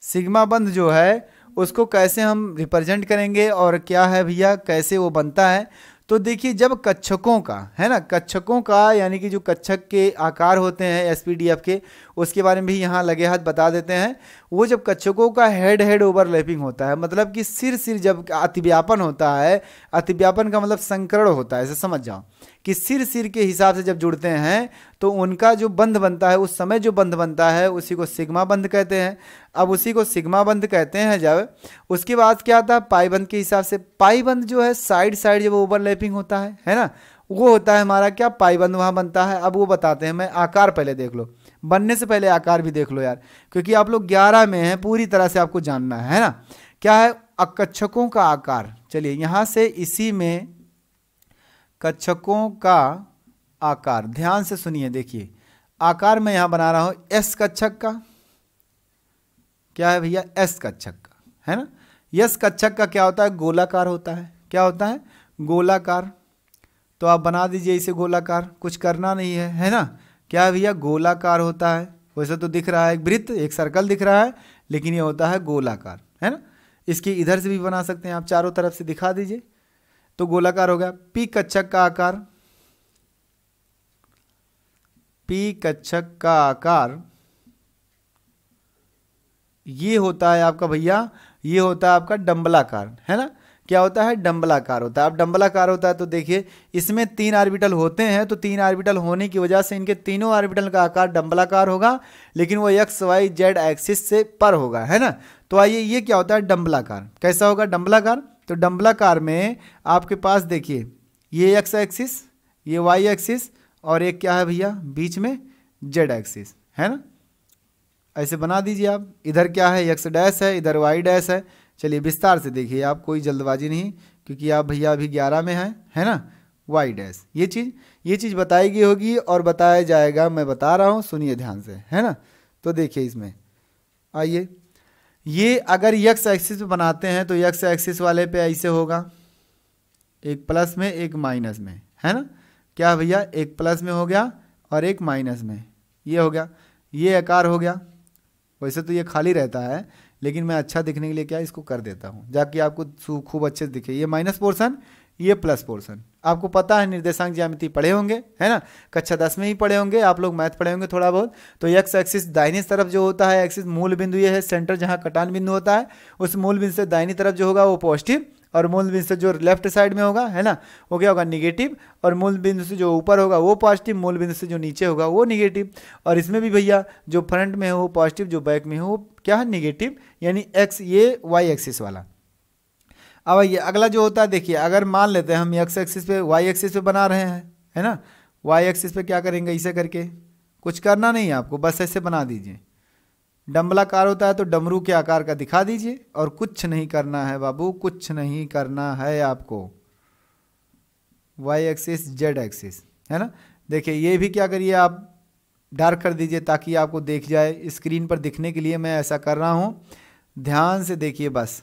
सिग्मा बंद जो है उसको कैसे हम रिप्रेजेंट करेंगे और क्या है भैया कैसे वो बनता है तो देखिए जब कच्छकों का है ना कच्छकों का यानी कि जो कच्छक के आकार होते हैं एस के उसके बारे में भी यहाँ लगे हाथ बता देते हैं वो जब कच्छकों का हेड हेड ओवरलैपिंग होता है मतलब कि सिर सिर जब अतिव्यापन होता है अतिव्यापन का मतलब संकरण होता है ऐसे समझ जाओ कि सिर सिर के हिसाब से जब जुड़ते हैं तो उनका जो बंध बनता है उस समय जो बंध बनता है उसी को सिग्मा बंध कहते हैं अब उसी को सिग्मा बंध कहते हैं जब उसके बाद क्या आता है पाई बंध के हिसाब से पाई बंध जो है साइड साइड जब ओवरलैपिंग होता है है ना वो होता है हमारा क्या पाईबंद वहाँ बनता है अब वो बताते हैं मैं आकार पहले देख लो बनने से पहले आकार भी देख लो यार क्योंकि आप लोग ग्यारह में हैं पूरी तरह से आपको जानना है, ना क्या है अकच्छकों का आकार चलिए यहाँ से इसी में कच्छकों का आकार ध्यान से सुनिए देखिए आकार मैं यहाँ बना रहा हूं एस कच्छक का क्या है भैया एस कच्छक का है ना यस कच्छक का क्या होता है गोलाकार होता है क्या होता है गोलाकार तो आप बना दीजिए इसे गोलाकार कुछ करना नहीं है है ना क्या है भैया गोलाकार होता है वैसे तो दिख रहा है एक वृत्त एक सर्कल दिख रहा है लेकिन ये होता है गोलाकार है ना इसकी इधर से भी बना सकते हैं आप चारों तरफ से दिखा दीजिए तो गोलाकार हो गया पी कच्छक का आकार पी कच्छक का आकार ये होता है आपका भैया ये होता है आपका डम्बलाकार है ना क्या होता है डम्बलाकार होता है अब डम्बलाकार होता है तो देखिए इसमें तीन आर्बिटल होते हैं तो तीन आर्बिटल होने की वजह से इनके तीनों आर्बिटल का आकार डम्बलाकार होगा लेकिन वो एक्स वाई जेड एक्सिस से पर होगा है ना तो आइए ये क्या होता है डम्बलाकार कैसा होगा डम्बलाकार तो डम्बलाकार में आपके पास देखिए ये एक्स एक्सिस ये वाई एक्सिस और एक क्या है भैया बीच में जेड एक्सिस है ना ऐसे बना दीजिए आप इधर क्या है एक्स डैश है इधर वाई डैश है चलिए विस्तार से देखिए आप कोई जल्दबाजी नहीं क्योंकि आप भैया अभी ग्यारह में हैं है ना वाई डैश ये चीज़ ये चीज़ बताई गई होगी और बताया जाएगा मैं बता रहा हूँ सुनिए ध्यान से है ना तो देखिए इसमें आइए ये अगर यक्स एक्सिस पे बनाते हैं तो यक्स एक्सिस वाले पे ऐसे होगा एक प्लस में एक माइनस में है ना क्या भैया एक प्लस में हो गया और एक माइनस में ये हो गया ये आकार हो गया वैसे तो ये खाली रहता है लेकिन मैं अच्छा दिखने के लिए क्या इसको कर देता हूँ जाकि आपको खूब अच्छे से दिखे ये माइनस पोर्सन ये प्लस पोर्सन आपको पता है निर्देशांक ज्यामिति पढ़े होंगे है ना कक्षा दस में ही पढ़े होंगे आप लोग मैथ पढ़े होंगे थोड़ा बहुत तो यक्स एक्सिस दाहिनी तरफ जो होता है एक्सिस मूल बिंदु ये है सेंटर जहाँ कटान बिंदु होता है उस मूल बिंदु से दाहिनी तरफ जो होगा वो पॉजिटिव और मूल बिंदु से जो लेफ्ट साइड में होगा है ना वो क्या होगा निगेटिव और मूल बिंदु से जो ऊपर होगा वो पॉजिटिव मूल बिंदु से जो नीचे होगा वो निगेटिव और इसमें भी भैया जो फ्रंट में हो वो पॉजिटिव जो बैक में हो वो क्या है निगेटिव यानी एक्स ये वाई एक्सिस वाला अब ये अगला जो होता है देखिए अगर मान लेते हैं हम एक्स एक्सिस पे वाई एक्सिस पे बना रहे हैं है ना वाई एक्सिस पे क्या करेंगे इसे करके कुछ करना नहीं है आपको बस ऐसे बना दीजिए डम्बलाकार होता है तो डमरू के आकार का दिखा दीजिए और कुछ नहीं करना है बाबू कुछ नहीं करना है आपको वाई एक्सिस जेड एक्सिस है ना देखिए ये भी क्या करिए आप डार्क कर दीजिए ताकि आपको देख जाए स्क्रीन पर दिखने के लिए मैं ऐसा कर रहा हूँ ध्यान से देखिए बस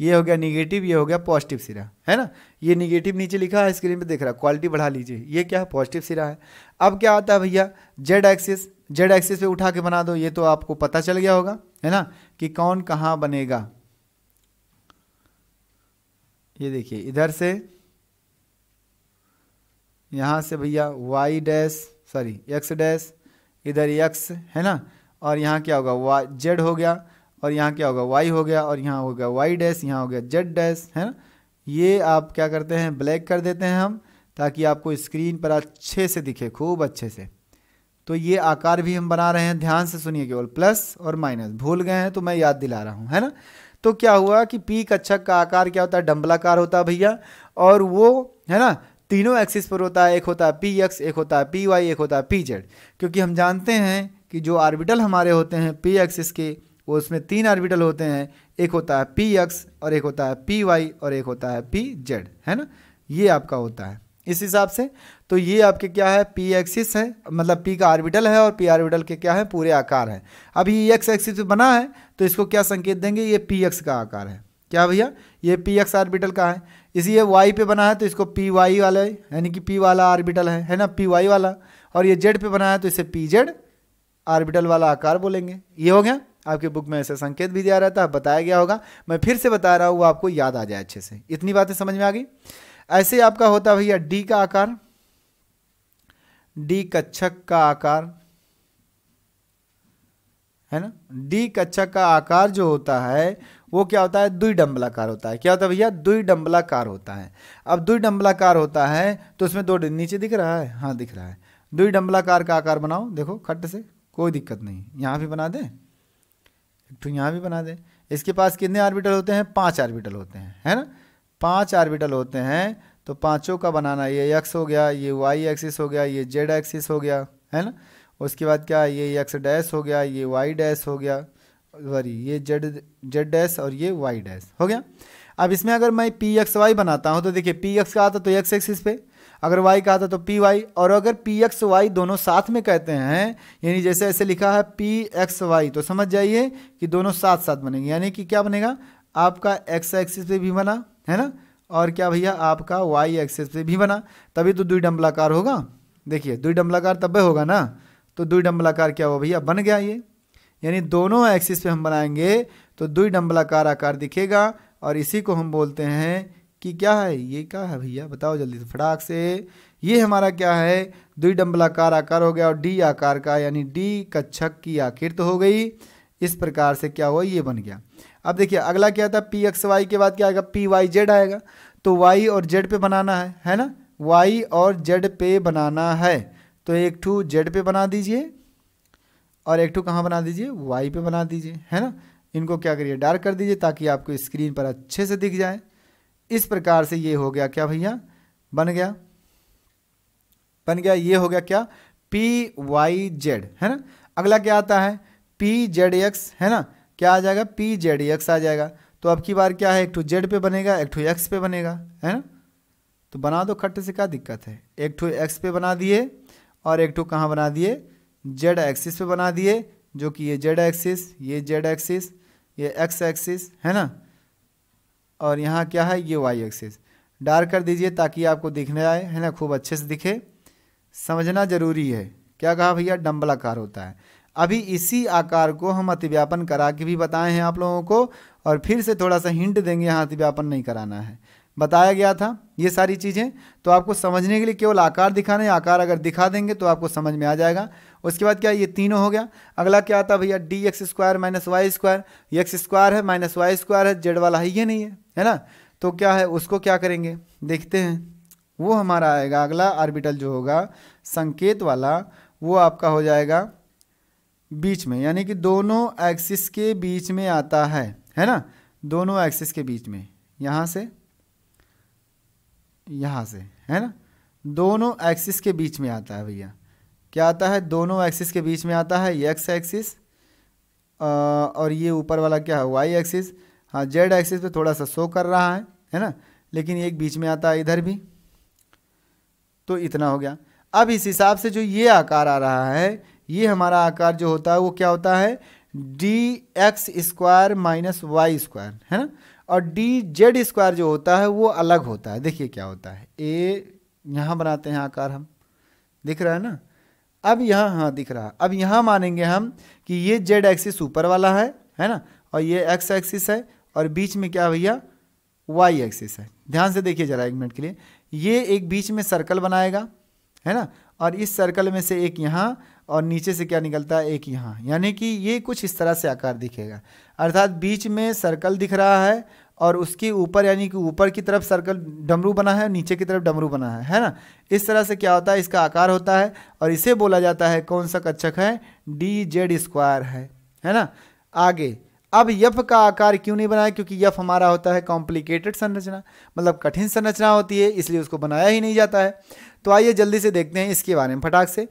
ये हो गया निगेटिव ये हो गया पॉजिटिव सिरा है ना ये निगेटिव नीचे लिखा है स्क्रीन पे देख रहा है क्वालिटी बढ़ा लीजिए ये क्या है पॉजिटिव सिरा है अब क्या आता है भैया जेड एक्सिस जेड एक्सिस पे उठा के बना दो ये तो आपको पता चल गया होगा है ना कि कौन कहाँ बनेगा ये देखिए इधर से यहाँ से भैया Y dash sorry X dash इधर एक्स है ना और यहाँ क्या होगा वाई जेड हो गया और यहाँ क्या होगा वाई हो गया और यहाँ हो गया वाई डैश यहाँ हो गया जेड डैश है ना ये आप क्या करते हैं ब्लैक कर देते हैं हम ताकि आपको स्क्रीन पर अच्छे से दिखे खूब अच्छे से तो ये आकार भी हम बना रहे हैं ध्यान से सुनिए केवल प्लस और माइनस भूल गए हैं तो मैं याद दिला रहा हूँ है ना तो क्या हुआ कि पी कच्छक का आकार क्या होता है डम्बलाकार होता है भैया और वो है ना तीनों एक्सिस पर होता है एक होता है पी एक्स एक होता है पी वाई एक होता है पी जेड क्योंकि हम जानते हैं कि जो आर्बिटल हमारे होते हैं पी एक्सिस के वो उसमें तीन ऑर्बिटल होते हैं एक होता है पी एक्स और एक होता है पी वाई और एक होता है पी जेड है ना ये आपका होता है इस हिसाब से तो ये आपके क्या है पी एक्सिस है मतलब पी का आर्बिटल है और पी आर्बिटल के क्या है पूरे आकार है अभी ये एक्स एक्सिस बना है तो इसको क्या संकेत देंगे ये पी एक्स का आकार है क्या भैया ये पी एक्स आर्बिटल का है इसी ये वाई पे बना है तो इसको पी वाई वाला यानी कि पी वाला आर्बिटल है है ना पी वाई वाला और ये जेड पे बना है तो इसे पी जेड आर्बिटल वाला आकार बोलेंगे ये हो गया आपके बुक में ऐसा संकेत भी दिया रहता है बताया गया होगा मैं फिर से बता रहा हूँ वो आपको याद आ जाए अच्छे से इतनी बातें समझ में आ गई ऐसे आपका होता है भैया डी का आकार डी कच्छक का आकार है ना डी कच्छक का आकार जो होता है वो क्या होता है दुई डम्बलाकार होता है क्या होता है भैया दुई डम्बलाकार होता है अब दुई डम्बलाकार होता है तो उसमें दो नीचे दिख रहा है हाँ दिख रहा है दुई डम्बलाकार का आकार बनाओ देखो खट से कोई दिक्कत नहीं यहाँ भी बना दें तो यहाँ भी बना दें इसके पास कितने आर्बिटल होते हैं पाँच आर्बिटल होते हैं है ना पाँच आर्बिटल होते हैं तो पाँचों का बनाना ये एक्स हो गया ये वाई एक्सिस हो गया ये जेड एक्सिस हो गया है ना उसके बाद क्या ये एक्स डैश हो गया ये वाई डैश हो गया सॉरी ये जेड जेड डैश और ये वाई डैश हो गया अब इसमें अगर मैं पी एक्स वाई बनाता हूँ तो देखिए पी एक्स का आता तो एक्स एक्सिस पे अगर वाई कहा था तो पी वाई और अगर पी एक्स वाई दोनों साथ में कहते हैं यानी जैसे ऐसे लिखा है पी एक्स वाई तो समझ जाइए कि दोनों साथ साथ बनेंगे यानी कि क्या बनेगा आपका एक्स एक्सिस पे भी बना है ना और क्या भैया आपका वाई एक्सिस पे भी बना तभी तो दुई डम्बलाकार होगा देखिए दुई डम्बलाकार तब होगा ना तो दुई डम्बलाकार क्या हुआ भैया बन गया ये यानी दोनों एक्सिस पे हम बनाएंगे तो दुई डम्बलाकार आकार दिखेगा और इसी को हम बोलते हैं कि क्या है ये क्या है भैया बताओ जल्दी से फटाक से ये हमारा क्या है दुई डम्बलाकार आकार हो गया और डी आकार का यानी डी कच्छक की आकृत तो हो गई इस प्रकार से क्या हुआ ये बन गया अब देखिए अगला क्या था पी एक्स वाई के बाद क्या आएगा पी वाई जेड आएगा तो वाई और जेड पे बनाना है है ना वाई और जेड पे बनाना है तो एक टू जेड पे बना दीजिए और एक टू कहाँ बना दीजिए वाई पे बना दीजिए है ना इनको क्या करिए डार्क कर दीजिए ताकि आपको स्क्रीन पर अच्छे से दिख जाए इस प्रकार से ये हो गया क्या भैया बन गया बन गया ये हो गया क्या पी वाई जेड है ना अगला क्या आता है पी जेड एक्स है ना क्या आ जाएगा पी जेड एक्स आ जाएगा तो अब की बार क्या है एक टू जेड पे बनेगा एक टू एक्स पे बनेगा है ना तो बना दो खट्टे से क्या दिक्कत है एक टू एक्स पे बना दिए और एक टू कहाँ बना दिए जेड एक्सिस पे बना दिए जो कि ये जेड एक्सिस ये जेड एक्सिस ये एक्स एक्सिस है ना और यहाँ क्या है ये वाई एक्सिस डार्क कर दीजिए ताकि आपको दिखने आए है ना खूब अच्छे से दिखे समझना ज़रूरी है क्या कहा भैया डम्बल आकार होता है अभी इसी आकार को हम अतिव्यापन करा के भी बताए हैं आप लोगों को और फिर से थोड़ा सा हिंट देंगे यहाँ अतिव्यापन नहीं कराना है बताया गया था ये सारी चीज़ें तो आपको समझने के लिए केवल आकार दिखाने आकार अगर दिखा देंगे तो आपको समझ में आ जाएगा उसके बाद क्या ये तीनों हो गया अगला क्या आता भैया D X square minus Y square X square है माइनस वाई स्क्वायर है जेड वाला है ये नहीं है है ना तो क्या है उसको क्या करेंगे देखते हैं वो हमारा आएगा अगला आर्बिटल जो होगा संकेत वाला वो आपका हो जाएगा बीच में यानी कि दोनों एक्सिस के बीच में आता है है ना दोनों एक्सिस के बीच में यहाँ से यहाँ से है ना दोनों एक्सिस के बीच में आता है भैया क्या आता है दोनों एक्सिस के बीच में आता है एक्स एक्सिस और ये ऊपर वाला क्या है वाई एक्सिस हाँ जेड एक्सिस पे थोड़ा सा शो कर रहा है है ना लेकिन एक बीच में आता है इधर भी तो इतना हो गया अब इस हिसाब से जो ये आकार आ रहा है ये हमारा आकार जो होता है वो क्या होता है D X square minus Y square है ना और डी जेड स्क्वायर जो होता है वो अलग होता है देखिए क्या होता है ए यहाँ बनाते हैं आकार हम दिख रहा है ना अब यहाँ हाँ दिख रहा है अब यहाँ मानेंगे हम कि ये जेड एक्सिस ऊपर वाला है है ना और ये एक्स एक्सिस है और बीच में क्या भैया वाई एक्सिस है ध्यान से देखिए जरा एक मिनट के लिए ये एक बीच में सर्कल बनाएगा है ना और इस सर्कल में से एक यहाँ और नीचे से क्या निकलता है एक यहाँ यानी कि ये कुछ इस तरह से आकार दिखेगा अर्थात बीच में सर्कल दिख रहा है और उसके ऊपर यानी कि ऊपर की तरफ सर्कल डमरू बना है और नीचे की तरफ डमरू बना है है ना इस तरह से क्या होता है इसका आकार होता है और इसे बोला जाता है कौन सा कच्छक है डी जेड स्क्वायर है है ना आगे अब यफ का आकार क्यों नहीं बनाया क्योंकि यफ हमारा होता है कॉम्प्लिकेटेड संरचना मतलब कठिन संरचना होती है इसलिए उसको बनाया ही नहीं जाता है तो आइए जल्दी से देखते हैं इसके बारे में फटाक से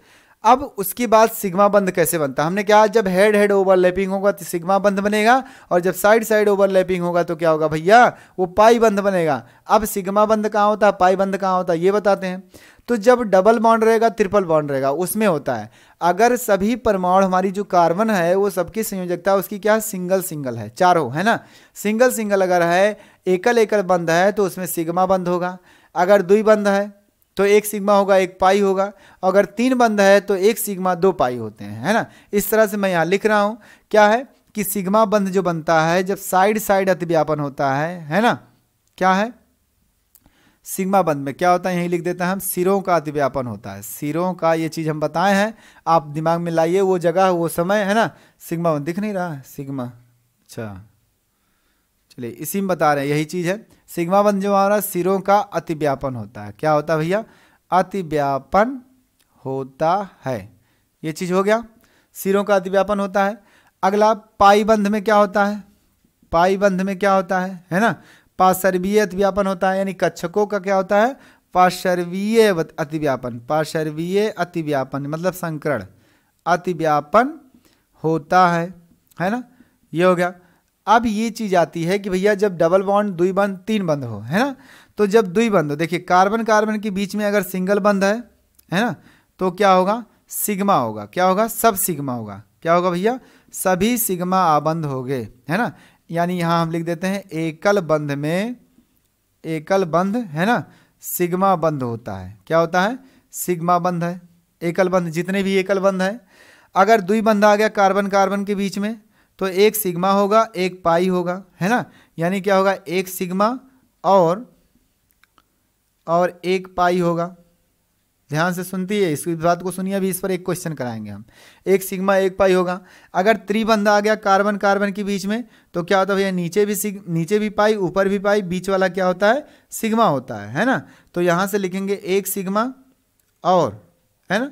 अब उसके बाद सिग्मा बंद कैसे बनता है हमने क्या जब हेड हेड ओवरलैपिंग होगा तो सिग्मा बंद बनेगा और जब साइड साइड ओवरलैपिंग होगा तो क्या होगा भैया वो पाई बंद बनेगा अब सिग्मा बंद कहाँ होता है पाई बंद कहाँ होता है ये बताते हैं तो जब डबल बॉन्ड रहेगा ट्रिपल बॉन्ड रहेगा उसमें होता है अगर सभी परमाणु हमारी जो कार्बन है वो सबकी संयोजकता उसकी क्या सिंगल सिंगल है चारों है ना सिंगल सिंगल अगर है एकल एकल बंद है तो उसमें सिग्मा बंद होगा अगर दुई बंद है तो एक सिग्मा होगा एक पाई होगा अगर तीन बंद है तो एक सिग्मा दो पाई होते हैं है ना इस तरह से मैं यहाँ लिख रहा हूँ क्या है कि सिग्मा बंध जो बनता है जब साइड साइड अतिव्यापन होता है है ना क्या है सिग्मा बंद में क्या होता है यही लिख देते हैं हम सिरों का अतिव्यापन होता है सिरों का ये चीज़ हम बताए हैं आप दिमाग में लाइए वो जगह वो समय है ना सिग्मा बंद दिख नहीं रहा है सिग्मा अच्छा चलिए इसी में बता रहे हैं यही चीज़ है सिग्मा बंद जो हमारा सिरों का अतिव्यापन होता है क्या होता है भैया अतिव्यापन होता है ये चीज़ हो गया सिरों का अतिव्यापन होता है अगला पाईबंध में क्या होता है पाईबंध में क्या होता है है ना पाशर्वीय अतिव्यापन होता है यानी कच्छकों का क्या होता है पाशर्वीय अतिव्यापन पाशर्वीय अतिव्यापन मतलब संकरण अतिव्यापन होता है है ना ये हो गया अब ये चीज़ आती है कि भैया जब डबल बॉन्ड दुई बंद तीन बंद हो है ना तो जब दुई बंद हो देखिए कार्बन कार्बन के बीच में अगर सिंगल बंद है है ना तो क्या होगा सिग्मा होगा क्या होगा सब सिग्मा होगा क्या होगा भैया सभी सिग्मा आबंद हो गए है ना यानी यहाँ हम लिख देते हैं एकल बंध में एकल बंध है ना सिग्मा बंध होता है क्या होता है सिग्मा बंध है एकल बंध जितने भी एकल बंध है अगर दुई बंध आ गया कार्बन कार्बन के बीच में तो एक सिग्मा होगा एक पाई होगा है ना यानी क्या होगा एक सिग्मा और और एक पाई होगा ध्यान से सुनती है इस बात को सुनिए अभी इस पर एक क्वेश्चन कराएंगे हम एक सिग्मा एक पाई होगा अगर त्रिबंध आ गया कार्बन कार्बन के बीच में तो क्या होता है भैया नीचे भी सिग नीचे भी पाई ऊपर भी पाई बीच वाला क्या होता है सिग्मा होता है है ना तो यहाँ से लिखेंगे एक सिग्मा और है ना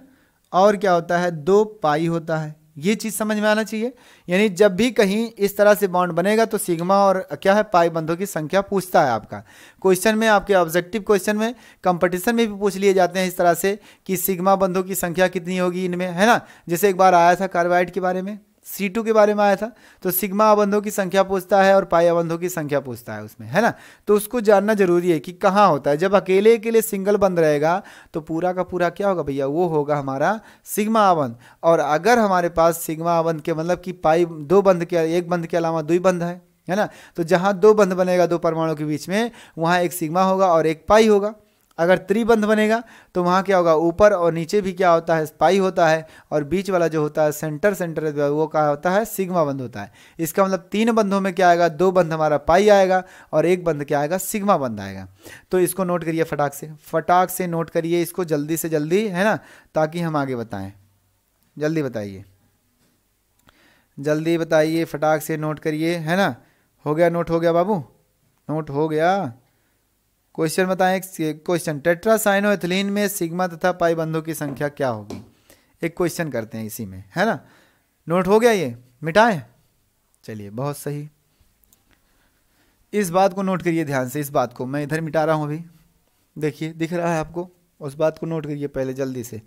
और क्या होता है दो पाई होता है ये चीज़ समझ में आना चाहिए यानी जब भी कहीं इस तरह से बॉन्ड बनेगा तो सिग्मा और क्या है पाई बंधों की संख्या पूछता है आपका क्वेश्चन में आपके ऑब्जेक्टिव क्वेश्चन में कंपटीशन में भी पूछ लिए जाते हैं इस तरह से कि सिग्मा बंधों की संख्या कितनी होगी इनमें है ना जैसे एक बार आया था कार्बाइड के बारे में सी टू के बारे में आया था तो सिग्मा अबंधों की संख्या पूछता है और पाई अबंधों की संख्या पूछता है उसमें है ना तो उसको जानना जरूरी है कि कहाँ होता है जब अकेले के लिए सिंगल बंद रहेगा तो पूरा का पूरा क्या होगा भैया वो होगा हमारा सिग्मा अवंध और अगर हमारे पास सिग्मा अबंध के मतलब कि पाई दो बंध के एक बंध के अलावा दुई बंध है है ना तो जहाँ दो बंध बनेगा दो परमाणु के बीच में वहाँ एक सिग्मा होगा और एक पाई होगा अगर त्रिबंध बनेगा तो वहाँ क्या होगा ऊपर और नीचे भी क्या होता है स्पाई होता है और बीच वाला जो होता है सेंटर सेंटर वो क्या होता है सिग्मा बंध होता है इसका मतलब तीन बंधों में क्या आएगा दो बंध हमारा पाई आएगा और एक बंध क्या आएगा सिग्मा बंध आएगा तो इसको नोट करिए फटाक से फटाक से नोट करिए इसको जल्दी से जल्दी है ना ताकि हम आगे बताएँ जल्दी बताइए जल्दी बताइए फटाक से नोट करिए है ना हो गया नोट हो गया बाबू नोट हो गया क्वेश्चन बताएं क्वेश्चन टेट्रासाइनो एथिलीन में सिग्मा तथा पाई बंधों की संख्या क्या होगी एक क्वेश्चन करते हैं इसी में है ना नोट हो गया ये मिटाए चलिए बहुत सही इस बात को नोट करिए ध्यान से इस बात को मैं इधर मिटा रहा हूँ अभी देखिए दिख रहा है आपको उस बात को नोट करिए पहले जल्दी से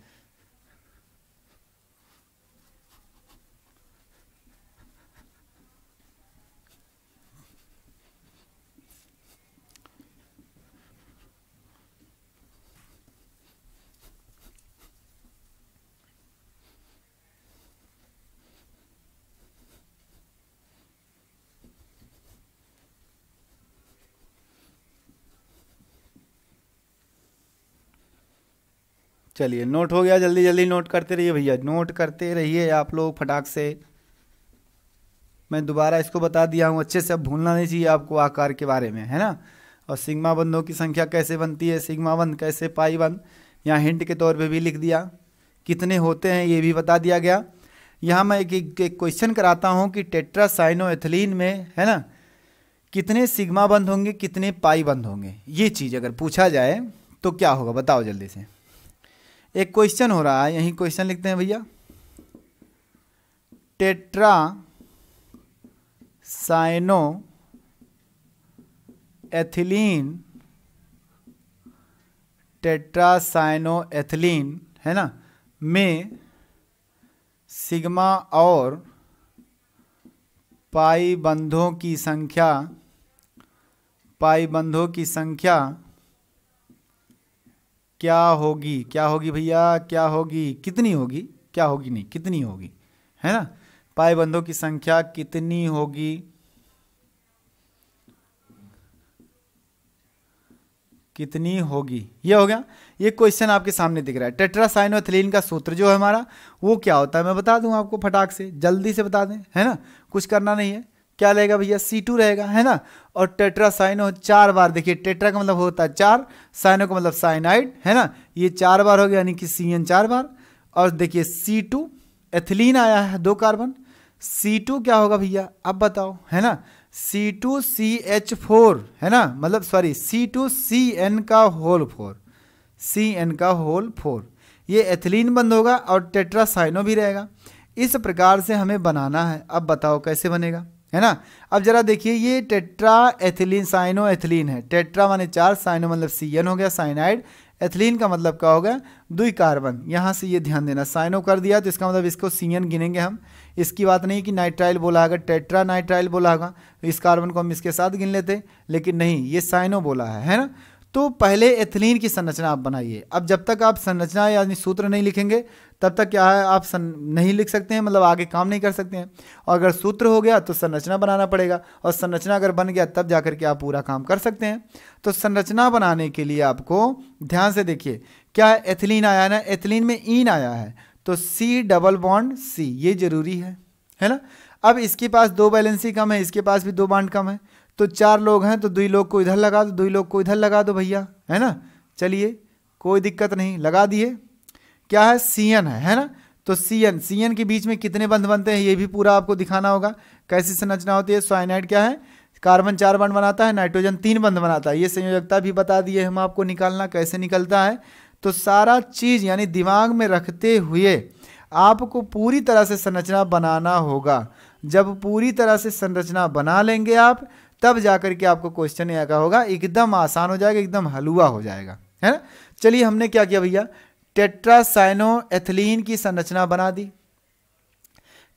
चलिए नोट हो गया जल्दी जल्दी नोट करते रहिए भैया नोट करते रहिए आप लोग फटाक से मैं दोबारा इसको बता दिया हूँ अच्छे से अब भूलना नहीं चाहिए आपको आकार के बारे में है ना और सिग्मा बंधों की संख्या कैसे बनती है सिग्मा बंद कैसे पाई बंद यहाँ हिंट के तौर पे भी लिख दिया कितने होते हैं ये भी बता दिया गया यहाँ मैं एक एक, क्वेश्चन कराता हूँ कि टेट्रा साइनो एथिलीन में है ना कितने सिग्मा बंद होंगे कितने पाई बंद होंगे ये चीज़ अगर पूछा जाए तो क्या होगा बताओ जल्दी से एक क्वेश्चन हो रहा है यहीं क्वेश्चन लिखते हैं भैया tetra cyano ethylene tetra cyano ethylene है ना में सिग्मा और पाई बंधों की संख्या पाई बंधों की संख्या क्या होगी क्या होगी भैया क्या होगी कितनी होगी क्या होगी नहीं कितनी होगी है ना पायबंदों की संख्या कितनी होगी कितनी होगी ये हो गया ये क्वेश्चन आपके सामने दिख रहा है टेट्रासाइनोथिलीन का सूत्र जो है हमारा वो क्या होता है मैं बता दूं आपको फटाक से जल्दी से बता दें है ना कुछ करना नहीं है क्या रहेगा भैया सी टू रहेगा है ना और टेट्रा साइनो चार बार देखिए टेट्रा का मतलब होता है चार साइनो का मतलब साइनाइड है ना ये चार बार हो गया यानी कि सी एन चार बार और देखिए सी टू एथिलीन आया है दो कार्बन सी टू क्या होगा भैया अब बताओ है ना C two C H four है ना मतलब sorry C two C N का होल फोर सी एन का होल फोर ये एथिलीन बंद होगा और टेट्रा साइनो भी रहेगा इस प्रकार से हमें बनाना है अब बताओ कैसे बनेगा है ना अब जरा देखिए ये टेट्रा एथिलीन साइनो एथिलीन है टेट्रा माने चार साइनो मतलब सी एन हो गया साइनाइड एथिलीन का मतलब क्या हो गया दुई कार्बन यहाँ से ये ध्यान देना साइनो कर दिया तो इसका मतलब इसको सी एन गिनेंगे हम इसकी बात नहीं कि नाइट्राइल बोला होगा टेट्रा नाइट्राइल बोला होगा तो इस कार्बन को हम इसके साथ गिन लेते लेकिन नहीं ये साइनो बोला है है ना तो पहले एथिलीन की संरचना आप बनाइए अब जब तक आप संरचना यानी सूत्र नहीं लिखेंगे तब तक क्या है आप सन नहीं लिख सकते हैं मतलब आगे काम नहीं कर सकते हैं और अगर सूत्र हो गया तो संरचना बनाना पड़ेगा और संरचना अगर बन गया तब जाकर के आप पूरा काम कर सकते हैं तो संरचना बनाने के लिए आपको ध्यान से देखिए क्या एथिलीन आया ना एथिलीन में ईन आया है तो सी डबल बॉन्ड सी ये जरूरी है है ना अब इसके पास दो बैलेंसी कम है इसके पास भी दो बॉन्ड कम है तो चार लोग हैं तो दुई लोग को इधर लगा दो दुई लोग को इधर लगा दो भैया है ना चलिए कोई दिक्कत नहीं लगा दिए क्या है सी एन है है ना तो सी एन सी एन के बीच में कितने बंध बनते हैं ये भी पूरा आपको दिखाना होगा कैसी संरचना होती है साइनाइड क्या है कार्बन चार बंध बनाता है नाइट्रोजन तीन बंध बनाता है ये संयोजकता भी बता दिए हम आपको निकालना कैसे निकलता है तो सारा चीज़ यानी दिमाग में रखते हुए आपको पूरी तरह से संरचना बनाना होगा जब पूरी तरह से संरचना बना लेंगे आप तब जा के आपको क्वेश्चन आएगा होगा एकदम आसान हो जाएगा एकदम हलवा हो जाएगा है ना चलिए हमने क्या किया भैया टेट्रासाइनो एथिलीन की संरचना बना दी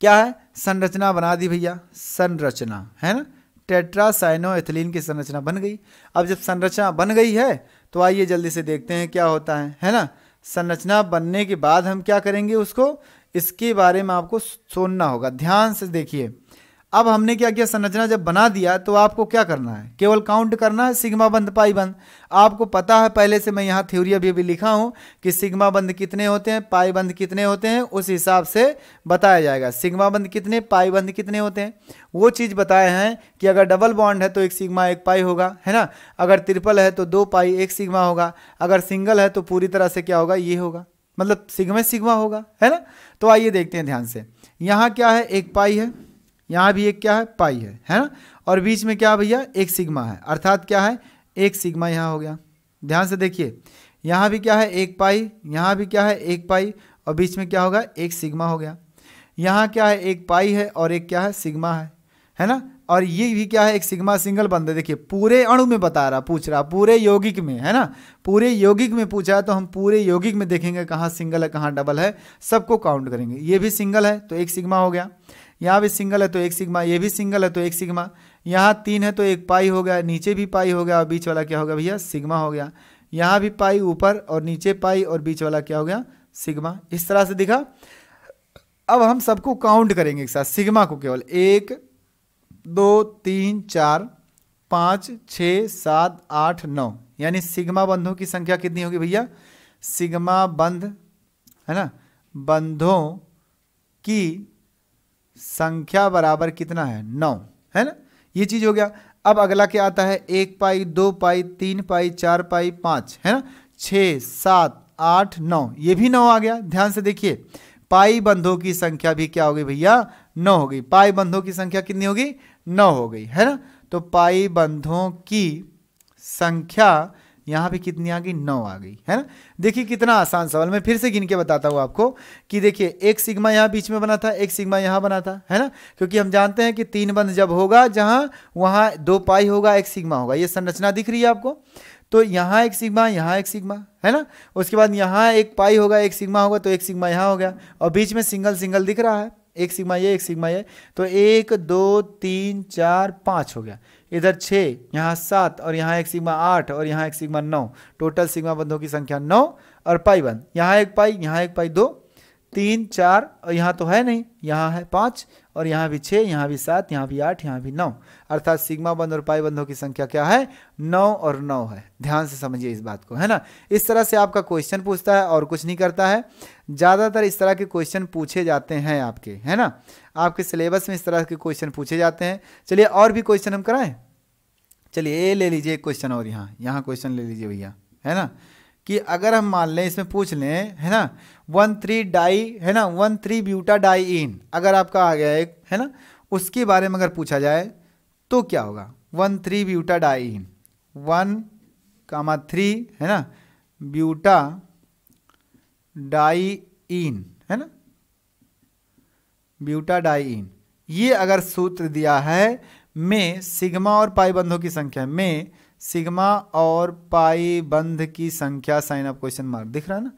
क्या है संरचना बना दी भैया संरचना है ना टेट्रासाइनो एथिलीन की संरचना बन गई अब जब संरचना बन गई है तो आइए जल्दी से देखते हैं क्या होता है है ना संरचना बनने के बाद हम क्या करेंगे उसको इसके बारे में आपको सुनना होगा ध्यान से देखिए अब हमने क्या किया संरचना जब बना दिया तो आपको क्या करना है केवल काउंट करना है सिग्मा बंद पाई बंद आपको पता है पहले से मैं यहाँ थ्योरी अभी अभी लिखा हूँ कि सिग्मा बंद कितने होते हैं पाई बंद कितने होते हैं उस हिसाब से बताया जाएगा सिग्मा बंद कितने पाई बंद कितने होते हैं वो चीज़ बताए हैं कि अगर डबल बॉन्ड है तो एक सिग्मा एक पाई होगा है ना अगर ट्रिपल है तो दो पाई एक सिग्मा होगा अगर सिंगल है तो पूरी तरह से क्या होगा ये होगा मतलब सिग्मा सिग्मा होगा है ना तो आइए देखते हैं ध्यान से यहाँ क्या है एक पाई है यहाँ भी एक क्या है पाई है है ना और बीच में क्या भैया एक सिग्मा है अर्थात क्या है एक सिग्मा यहाँ हो गया ध्यान से देखिए यहाँ भी क्या है एक पाई यहाँ भी क्या है एक पाई और बीच में क्या होगा एक सिग्मा हो गया यहाँ क्या है एक पाई है और एक क्या है सिग्मा है है ना और ये भी क्या है एक सिग्मा सिंगल बंद है देखिए पूरे अणु में बता रहा पूछ रहा पूरे यौगिक में है ना पूरे यौगिक में पूछा है तो हम पूरे यौगिक में देखेंगे कहाँ सिंगल है कहाँ डबल है सबको काउंट करेंगे ये भी सिंगल है तो एक सिग्मा हो गया यहाँ भी सिंगल है तो एक सिग्मा ये भी सिंगल है तो एक सिग्मा यहाँ तीन है तो एक पाई हो गया नीचे भी पाई हो गया और बीच वाला क्या हो गया भैया सिग्मा हो गया यहाँ भी पाई ऊपर और नीचे पाई और बीच वाला क्या हो गया सिग्मा इस तरह से दिखा अब हम सबको काउंट करेंगे एक साथ सिग्मा को केवल एक दो तीन चार पाँच छः सात आठ नौ यानी सिग्मा बंधों की संख्या कितनी होगी भैया सिग्मा बंध है ना बंधों की संख्या बराबर कितना है नौ है ना ये चीज़ हो गया अब अगला क्या आता है एक पाई दो पाई तीन पाई चार पाई पांच है ना छ सात आठ नौ ये भी नौ आ गया ध्यान से देखिए पाई बंधों की संख्या भी क्या हो गई भैया नौ हो गई पाई बंधों की संख्या कितनी होगी नौ हो गई है ना तो पाई बंधों की संख्या यहाँ पे कितनी आ गई नौ आ गई है ना देखिए कितना आसान सवाल मैं फिर से गिन के बताता हूँ आपको कि देखिए एक सिग्मा यहाँ बीच में बना था एक सिग्मा यहाँ बना था है ना क्योंकि हम जानते हैं कि तीन बंद जब होगा जहाँ वहाँ दो पाई होगा एक सिग्मा होगा ये संरचना दिख रही है आपको तो यहाँ एक सिग्मा यहाँ एक सिग्मा है ना उसके बाद यहाँ एक पाई होगा एक सिग्मा होगा तो एक सिग्मा यहाँ हो गया और बीच में सिंगल सिंगल दिख रहा है एक सिग्मा ये एक सिग्मा ये तो एक दो तीन चार पाँच हो गया इधर छः यहाँ सात और यहाँ एक सिग्मा आठ और यहाँ एक सिग्मा नौ टोटल सिग्मा बंधों की संख्या नौ और पाई बंद यहाँ एक पाई यहाँ एक पाई दो तीन चार और यहाँ तो है नहीं यहाँ है पाँच और यहाँ भी छः यहाँ भी सात यहाँ भी आठ यहाँ भी नौ अर्थात सिग्मा बंध और पाई बंधों की संख्या क्या है नौ और नौ है ध्यान से समझिए इस बात को है ना इस तरह से आपका क्वेश्चन पूछता है और कुछ नहीं करता है ज़्यादातर इस तरह के क्वेश्चन पूछे जाते हैं आपके है ना आपके सिलेबस में इस तरह के क्वेश्चन पूछे जाते हैं चलिए और भी क्वेश्चन हम कराएं चलिए ये ले लीजिए एक क्वेश्चन और यहाँ यहाँ क्वेश्चन ले लीजिए भैया है ना कि अगर हम मान लें इसमें पूछ लें है ना वन थ्री डाई है ना one three buta di ene अगर आपका आ गया एक है ना उसके बारे में अगर पूछा जाए तो क्या होगा one three buta diene one comma three है ना ब्यूटा डाई इन है ना ब्यूटा डाई इन ये अगर सूत्र दिया है में सिग्मा और पाई बंधों की संख्या में सिग्मा और पाई बंध की संख्या साइन ऑफ क्वेश्चन मार्क दिख रहा है ना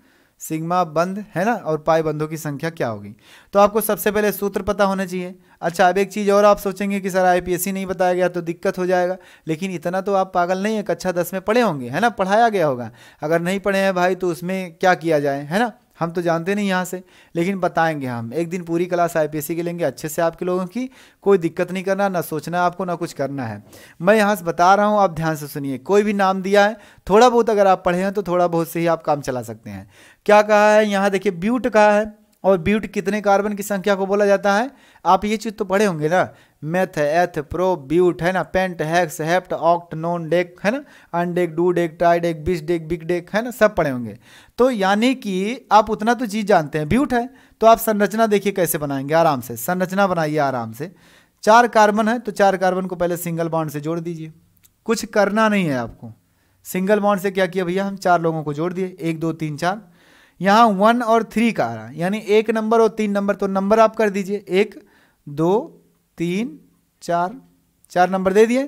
सिग्मा बंद है ना और पाई बंधों की संख्या क्या होगी तो आपको सबसे पहले सूत्र पता होना चाहिए अच्छा अब एक चीज़ और आप सोचेंगे कि सर आईपीएससी नहीं बताया गया तो दिक्कत हो जाएगा लेकिन इतना तो आप पागल नहीं है कक्षा अच्छा दस में पढ़े होंगे है ना पढ़ाया गया होगा अगर नहीं पढ़े हैं भाई तो उसमें क्या किया जाए है ना हम तो जानते नहीं यहाँ से लेकिन बताएंगे हम एक दिन पूरी क्लास आई की लेंगे अच्छे से आपके लोगों की कोई दिक्कत नहीं करना ना सोचना आपको ना कुछ करना है मैं यहाँ से बता रहा हूँ आप ध्यान से सुनिए कोई भी नाम दिया है थोड़ा बहुत अगर आप पढ़े हैं तो थोड़ा बहुत से ही आप काम चला सकते हैं क्या कहा है यहाँ देखिए ब्यूट कहा है और ब्यूट कितने कार्बन की संख्या को बोला जाता है आप ये चीज़ तो पढ़े होंगे ना मेथ है एथ प्रो ब्यूट है ना pent hex hept oct non dec है ना undec dodec tridec bis dec big dec है ना सब पड़े होंगे तो यानी कि आप उतना तो चीज़ जानते हैं ब्यूट है तो आप संरचना देखिए कैसे बनाएंगे आराम से संरचना बनाइए आराम से चार कार्बन है तो चार कार्बन को पहले सिंगल बाउंड से जोड़ दीजिए कुछ करना नहीं है आपको सिंगल बाउंड से क्या किया भैया हम चार लोगों को जोड़ दिए एक दो तीन चार यहाँ वन और थ्री का आ रहा है यानी एक नंबर और तीन नंबर तो नंबर आप कर दीजिए एक दो तीन चार चार नंबर दे दिए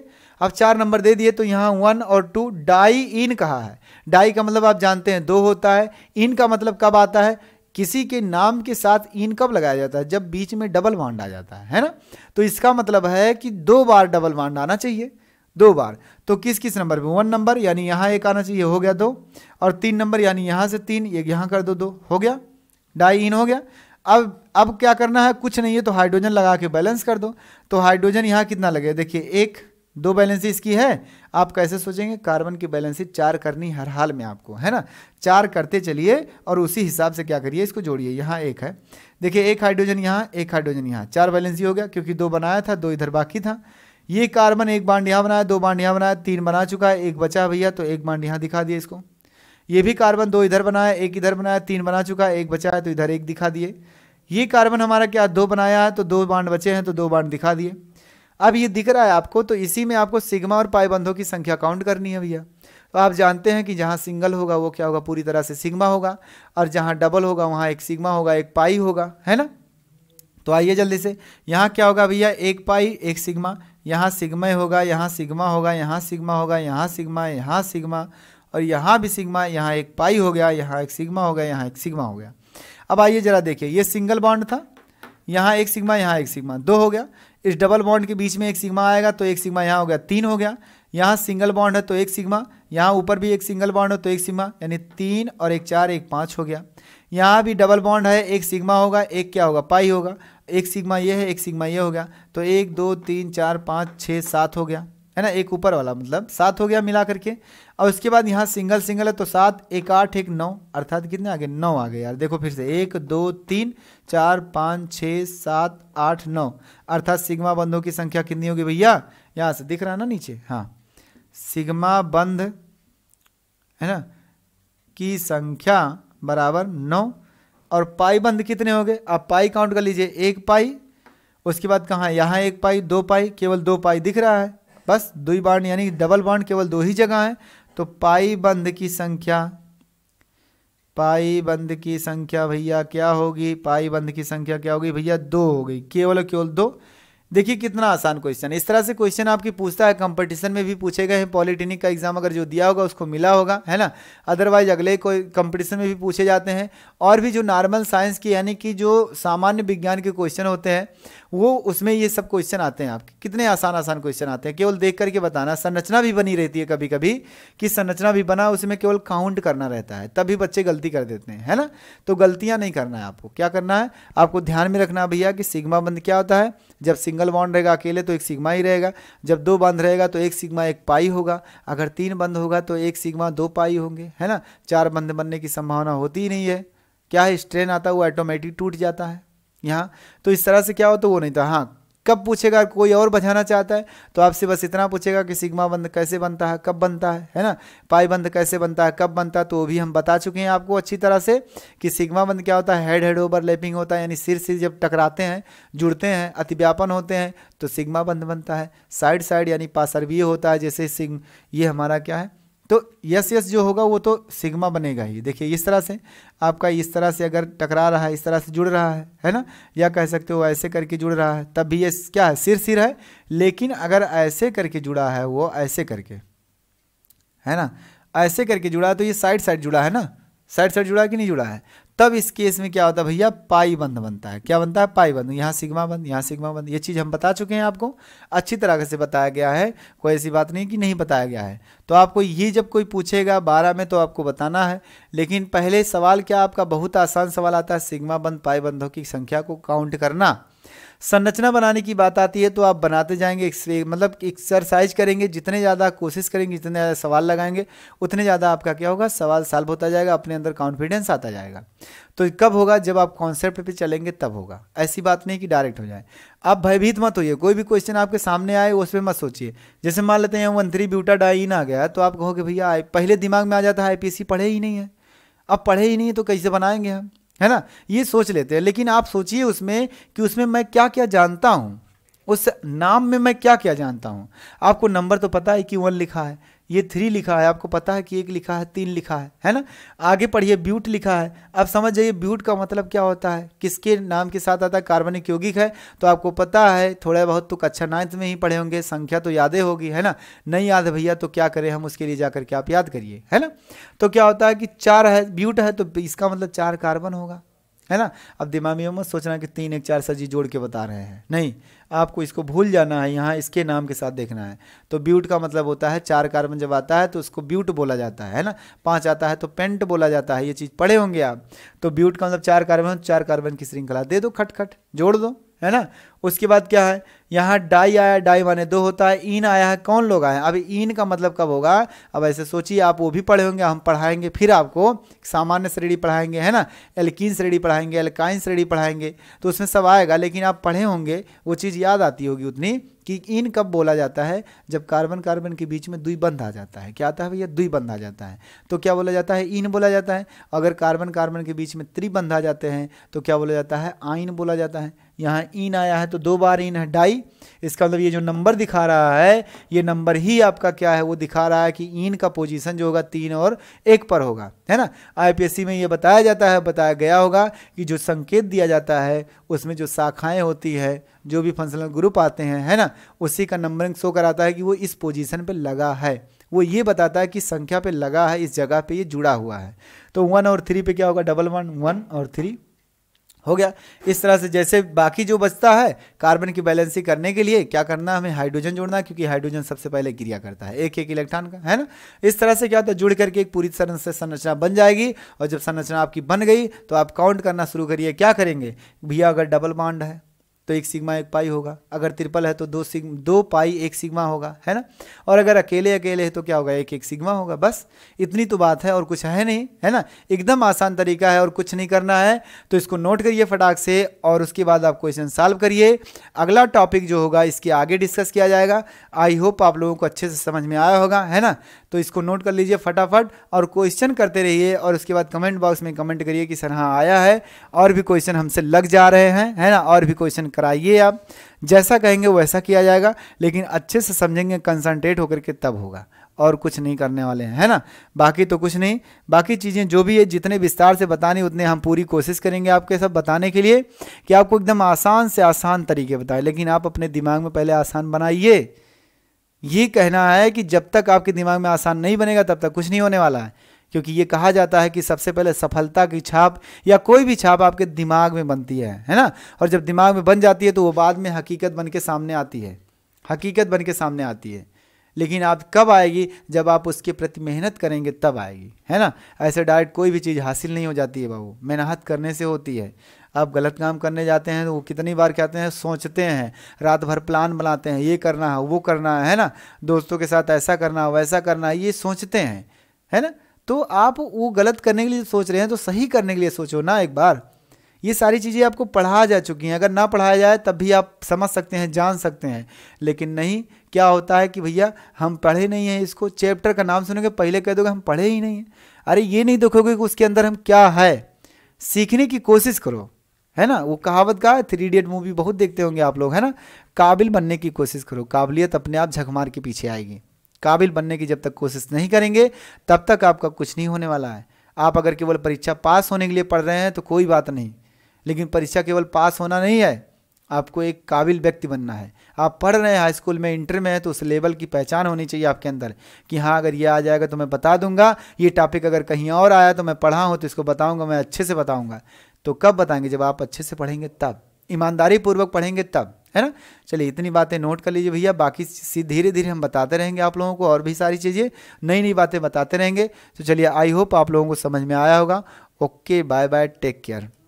अब चार नंबर दे दिए तो यहाँ वन और टू डाई इन कहा है डाई का मतलब आप जानते हैं दो होता है इन का मतलब कब आता है किसी के नाम के साथ इन कब लगाया जाता है जब बीच में डबल बांड आ जाता है है ना तो इसका मतलब है कि दो बार डबल बांड आना चाहिए दो बार तो किस किस नंबर पे वन नंबर यानी यहाँ एक आना चाहिए हो गया दो और तीन नंबर यानी यहाँ से तीन ये यहाँ कर दो दो हो गया डाई इन हो गया अब अब क्या करना है कुछ नहीं है तो हाइड्रोजन लगा के बैलेंस कर दो तो हाइड्रोजन यहाँ कितना लगे देखिए एक दो बैलेंसी इसकी है आप कैसे सोचेंगे कार्बन की बैलेंसी चार करनी हर हाल में आपको है ना चार करते चलिए और उसी हिसाब से क्या करिए इसको जोड़िए यहाँ एक है देखिए एक हाइड्रोजन यहाँ एक हाइड्रोजन यहाँ चार बैलेंसी हो गया क्योंकि दो बनाया था दो इधर बाकी था ये कार्बन एक बांड यहाँ बनाया दो बांड यहाँ बनाया तीन बना चुका है एक बचा भैया तो एक बांड यहाँ दिखा दिए इसको ये भी कार्बन दो इधर बनाया एक इधर बनाया तीन बना चुका है एक बचा है तो इधर एक दिखा दिए ये कार्बन हमारा क्या दो बनाया है तो दो बाड बचे हैं तो दो बांड दिखा दिए अब ये दिख रहा है आपको तो इसी में आपको सिग्मा और पाई बंधों की संख्या काउंट करनी है भैया तो आप जानते हैं कि जहाँ सिंगल होगा वो क्या होगा पूरी तरह से सिग्मा होगा और जहाँ डबल होगा वहाँ एक सिग्मा होगा एक पाई होगा है ना तो आइए जल्दी से यहाँ क्या होगा भैया एक पाई एक सिग्मा यहाँ सिग्मा होगा यहाँ सिग्मा होगा यहाँ सिग्मा होगा यहाँ सिग्मा यहाँ सिग्मा और यहाँ भी सिग्मा यहाँ एक पाई हो गया यहाँ एक सिग्मा हो गया यहाँ एक सिग्मा हो गया अब आइए ज़रा देखिए ये सिंगल बॉन्ड था यहाँ एक सिग्मा यहाँ एक सिग्मा दो हो गया इस डबल बॉन्ड के बीच में एक सिग्मा आएगा तो एक सिग्मा यहाँ हो गया तीन हो गया यहाँ सिंगल बॉन्ड है तो एक सिग्मा यहाँ ऊपर भी एक सिंगल बॉन्ड है तो एक सिग्मा यानी तीन और एक चार एक पाँच हो गया यहाँ भी डबल बॉन्ड है एक सिग्मा होगा एक क्या होगा पाई होगा एक सिग्मा ये है एक सिग्मा ये हो गया तो एक दो तीन चार पाँच छः सात हो गया है ना एक ऊपर वाला मतलब सात हो गया मिला करके और उसके बाद यहाँ सिंगल सिंगल है तो सात एक आठ एक नौ अर्थात कितने आ गए नौ आ गए यार देखो फिर से एक दो तीन चार पाँच छः सात आठ नौ अर्थात सिग्मा बंधों की संख्या कितनी होगी भैया यहाँ से दिख रहा है ना नीचे हाँ सिग्मा बंध है ना की संख्या बराबर नौ और पाई बंद कितने हो गए आप पाई काउंट कर लीजिए एक पाई उसके बाद कहाँ यहाँ एक पाई दो पाई केवल दो पाई दिख रहा है बस दुई बाड यानी डबल बाड केवल दो ही जगह है तो पाई बंद की संख्या पाई बंद की संख्या भैया क्या होगी पाई बंद की संख्या क्या होगी भैया दो हो गई केवल केवल दो देखिए कितना आसान क्वेश्चन इस तरह से क्वेश्चन आपकी पूछता है कंपटीशन में भी पूछे गए हैं पॉलिटेक्निक का एग्जाम अगर जो दिया होगा उसको मिला होगा है ना अदरवाइज अगले कोई कंपटीशन में भी पूछे जाते हैं और भी जो नॉर्मल साइंस की यानी कि जो सामान्य विज्ञान के क्वेश्चन होते हैं वो उसमें ये सब क्वेश्चन आते हैं आपके कितने आसान आसान क्वेश्चन आते हैं केवल देख करके बताना संरचना भी बनी रहती है कभी कभी कि संरचना भी बना उसमें केवल काउंट करना रहता है तभी बच्चे गलती कर देते हैं है ना तो गलतियाँ नहीं करना है आपको क्या करना है आपको ध्यान में रखना भैया कि सिग्मा बंद क्या होता है जब सिंगल बॉन्ड रहेगा अकेले तो एक सिग्मा ही रहेगा जब दो बंद रहेगा तो एक सिग्मा एक पाई होगा अगर तीन बंद होगा तो एक सिग्मा दो पाई होंगे है ना चार बंद बनने की संभावना होती ही नहीं है क्या है स्ट्रेन आता वो ऑटोमेटिक टूट जाता है यहाँ तो इस तरह से क्या हो तो वो नहीं था हाँ कब पूछेगा कोई और बजाना चाहता है तो आपसे बस इतना पूछेगा कि सिग्मा बंद कैसे बनता है कब बनता है है ना पाई बंद कैसे बनता है कब बनता है तो वो भी हम बता चुके हैं आपको अच्छी तरह से कि सिग्मा बंद क्या होता है हेड हेड ओवर लेपिंग होता है यानी सिर सिर जब टकराते हैं जुड़ते हैं अतिव्यापन होते हैं तो सिग्मा बंद बनता है साइड साइड यानी पासरवीय होता है जैसे सिग ये हमारा क्या है तो यस यस जो होगा वो तो सिग्मा बनेगा ही देखिए इस तरह से आपका इस तरह से अगर टकरा रहा है इस तरह से जुड़ रहा है है ना या कह सकते हो ऐसे करके जुड़ रहा है तब भी ये क्या है सिर सिर है लेकिन अगर ऐसे करके जुड़ा है वो ऐसे करके है ना ऐसे करके जुड़ा है तो ये साइड साइड जुड़ा है ना साइड साइड जुड़ा कि नहीं जुड़ा है तब इस केस में क्या होता है भैया पाई बंद बनता है क्या बनता है पाई बंद यहाँ सिग्मा बंद यहाँ सिग्मा बंद ये चीज़ हम बता चुके हैं आपको अच्छी तरह से बताया गया है कोई ऐसी बात नहीं कि नहीं बताया गया है तो आपको ये जब कोई पूछेगा बारह में तो आपको बताना है लेकिन पहले सवाल क्या आपका बहुत आसान सवाल आता है सिग्मा बंद पाई बंदों की संख्या को काउंट करना संरचना बनाने की बात आती है तो आप बनाते जाएंगे एक्सरे मतलब एक्सरसाइज करेंगे जितने ज़्यादा कोशिश करेंगे जितने ज़्यादा सवाल लगाएंगे उतने ज़्यादा आपका क्या होगा सवाल साल्व होता जाएगा अपने अंदर कॉन्फिडेंस आता जाएगा तो कब होगा जब आप कॉन्सेप्ट पे चलेंगे तब होगा ऐसी बात नहीं कि डायरेक्ट हो जाए आप भयभीत मत होइए कोई भी क्वेश्चन आपके सामने आए उस पर मत सोचिए जैसे मान लेते हैं वन थ्री ब्यूटा डाइन आ गया तो आप कहोगे भैया पहले दिमाग में आ जाता है आई पढ़े ही नहीं है अब पढ़े ही नहीं है तो कैसे बनाएंगे हम है ना ये सोच लेते हैं लेकिन आप सोचिए उसमें कि उसमें मैं क्या क्या जानता हूँ उस नाम में मैं क्या क्या जानता हूँ आपको नंबर तो पता है कि वन लिखा है ये थ्री लिखा है आपको पता है कि एक लिखा है तीन लिखा है है ना आगे पढ़िए ब्यूट लिखा है अब समझ जाइए ब्यूट का मतलब क्या होता है किसके नाम के साथ आता है कार्बनिक यौगिक है तो आपको पता है थोड़ा बहुत तो कक्षा नाइन्थ में ही पढ़े होंगे संख्या तो यादें होगी है ना नहीं याद भैया तो क्या करें हम उसके लिए जा करके आप याद करिए है ना तो क्या होता है कि चार है ब्यूट है तो इसका मतलब चार कार्बन होगा है ना अब दिमागी में मत सोचना कि तीन एक चार सजी जोड़ के बता रहे हैं नहीं आपको इसको भूल जाना है यहाँ इसके नाम के साथ देखना है तो ब्यूट का मतलब होता है चार कार्बन जब आता है तो उसको ब्यूट बोला जाता है ना पाँच आता है तो पेंट बोला जाता है ये चीज़ पढ़े होंगे आप तो ब्यूट का मतलब चार कार्बन चार कार्बन की श्रृंखला दे दो खटखट जोड़ दो है ना उसके बाद क्या है यहाँ डाई आया डाई माने दो होता है इन आया है कौन लोग आए अब इन का मतलब कब होगा अब ऐसे सोचिए आप वो भी पढ़े होंगे हम पढ़ाएंगे फिर आपको सामान्य श्रेणी पढ़ाएंगे है ना एल्किन श्रेणी पढ़ाएंगे एल्काइन श्रेणी पढ़ाएंगे तो उसमें सब आएगा लेकिन आप पढ़े होंगे वो चीज़ याद आती होगी उतनी कि इन कब बोला जाता है जब कार्बन कार्बन के बीच में बंध आ जाता है क्या आता है भैया बंध आ जाता है तो क्या बोला जाता है इन बोला जाता है अगर कार्बन कार्बन के बीच में त्रिबंध आ जाते हैं तो क्या बोला जाता है आइन बोला जाता है यहाँ इन आया है तो दो बार इन है डाई इसका मतलब ये जो नंबर दिखा रहा है ये नंबर ही आपका क्या है वो दिखा रहा है कि इन का पोजीशन जो होगा तीन और एक पर होगा है ना आईपीएससी में ये बताया जाता है बताया गया होगा कि जो संकेत दिया जाता है उसमें जो शाखाएँ होती है जो भी फंक्शनल ग्रुप आते हैं है ना उसी का नंबरिंग शो कराता है कि वो इस पोजिशन पर लगा है वो ये बताता है कि संख्या पे लगा है इस जगह पर ये जुड़ा हुआ है तो वन और थ्री पे क्या होगा डबल वन वन और थ्री हो गया इस तरह से जैसे बाकी जो बचता है कार्बन की बैलेंसिंग करने के लिए क्या करना हमें हाइड्रोजन जोड़ना है क्योंकि हाइड्रोजन सबसे पहले क्रिया करता है एक एक इलेक्ट्रॉन का है ना इस तरह से क्या होता है जुड़ करके एक पूरी तरह से संरचना बन जाएगी और जब संरचना आपकी बन गई तो आप काउंट करना शुरू करिए क्या करेंगे भैया अगर डबल बाउंड है तो एक सिग्मा एक पाई होगा अगर त्रिपल है तो दो सिग दो पाई एक सिग्मा होगा है ना और अगर अकेले अकेले है तो क्या होगा एक एक सिग्मा होगा बस इतनी तो बात है और कुछ है नहीं है ना एकदम आसान तरीका है और कुछ नहीं करना है तो इसको नोट करिए फटाक से और उसके बाद आप क्वेश्चन सॉल्व करिए अगला टॉपिक जो होगा इसके आगे डिस्कस किया जाएगा आई होप आप लोगों को अच्छे से समझ में आया होगा है ना तो इसको नोट कर लीजिए फटाफट और क्वेश्चन करते रहिए और उसके बाद कमेंट बॉक्स में कमेंट करिए कि सर हाँ आया है और भी क्वेश्चन हमसे लग जा रहे हैं है ना और भी क्वेश्चन कराइए आप जैसा कहेंगे वैसा किया जाएगा लेकिन अच्छे से समझेंगे कंसनट्रेट होकर के तब होगा और कुछ नहीं करने वाले हैं है ना बाकी तो कुछ नहीं बाकी चीज़ें जो भी है जितने विस्तार से बतानी उतने हम पूरी कोशिश करेंगे आपके सब बताने के लिए कि आपको एकदम आसान से आसान तरीके बताएं लेकिन आप अपने दिमाग में पहले आसान बनाइए ये कहना है कि जब तक आपके दिमाग में आसान नहीं बनेगा तब तक कुछ नहीं होने वाला है क्योंकि ये कहा जाता है कि सबसे पहले सफलता की छाप या कोई भी छाप आपके दिमाग में बनती है है ना और जब दिमाग में बन जाती है तो वो बाद में हकीकत बन के सामने आती है हकीकत बन के सामने आती है लेकिन आप कब आएगी जब आप उसके प्रति मेहनत करेंगे तब आएगी है ना ऐसे डायरेक्ट कोई भी चीज़ हासिल नहीं हो जाती है बाबू मेहनत करने से होती है आप गलत काम करने जाते हैं तो वो कितनी बार कहते हैं सोचते हैं रात भर प्लान बनाते हैं ये करना है वो करना है ना दोस्तों के साथ ऐसा करना वैसा करना है ये सोचते हैं है ना तो आप वो गलत करने के लिए सोच रहे हैं तो सही करने के लिए सोचो ना एक बार ये सारी चीज़ें आपको पढ़ा जा चुकी हैं अगर ना पढ़ाया जाए तब भी आप समझ सकते हैं जान सकते हैं लेकिन नहीं क्या होता है कि भैया हम पढ़े नहीं हैं इसको चैप्टर का नाम सुनोगे पहले कह दोगे हम पढ़े ही नहीं हैं अरे ये नहीं देखोगे कि उसके अंदर हम क्या है सीखने की कोशिश करो है ना वो कहावत का है थ्री इडियट मूवी बहुत देखते होंगे आप लोग है ना काबिल बनने की कोशिश करो काबिलियत अपने आप झकमार के पीछे आएगी काबिल बनने की जब तक कोशिश नहीं करेंगे तब तक आपका कुछ नहीं होने वाला है आप अगर केवल परीक्षा पास होने के लिए पढ़ रहे हैं तो कोई बात नहीं लेकिन परीक्षा केवल पास होना नहीं है आपको एक काबिल व्यक्ति बनना है आप पढ़ रहे हैं हाई स्कूल में इंटर में है तो उस लेवल की पहचान होनी चाहिए आपके अंदर कि हाँ अगर ये आ जाएगा तो मैं बता दूंगा ये टॉपिक अगर कहीं और आया तो मैं पढ़ा हूँ तो इसको बताऊँगा मैं अच्छे से बताऊँगा तो कब बताएंगे जब आप अच्छे से पढ़ेंगे तब ईमानदारी पूर्वक पढ़ेंगे तब है ना चलिए इतनी बातें नोट कर लीजिए भैया बाकी धीरे धीरे हम बताते रहेंगे आप लोगों को और भी सारी चीज़ें नई नई बातें बताते रहेंगे तो चलिए आई होप आप लोगों को समझ में आया होगा okay bye bye take care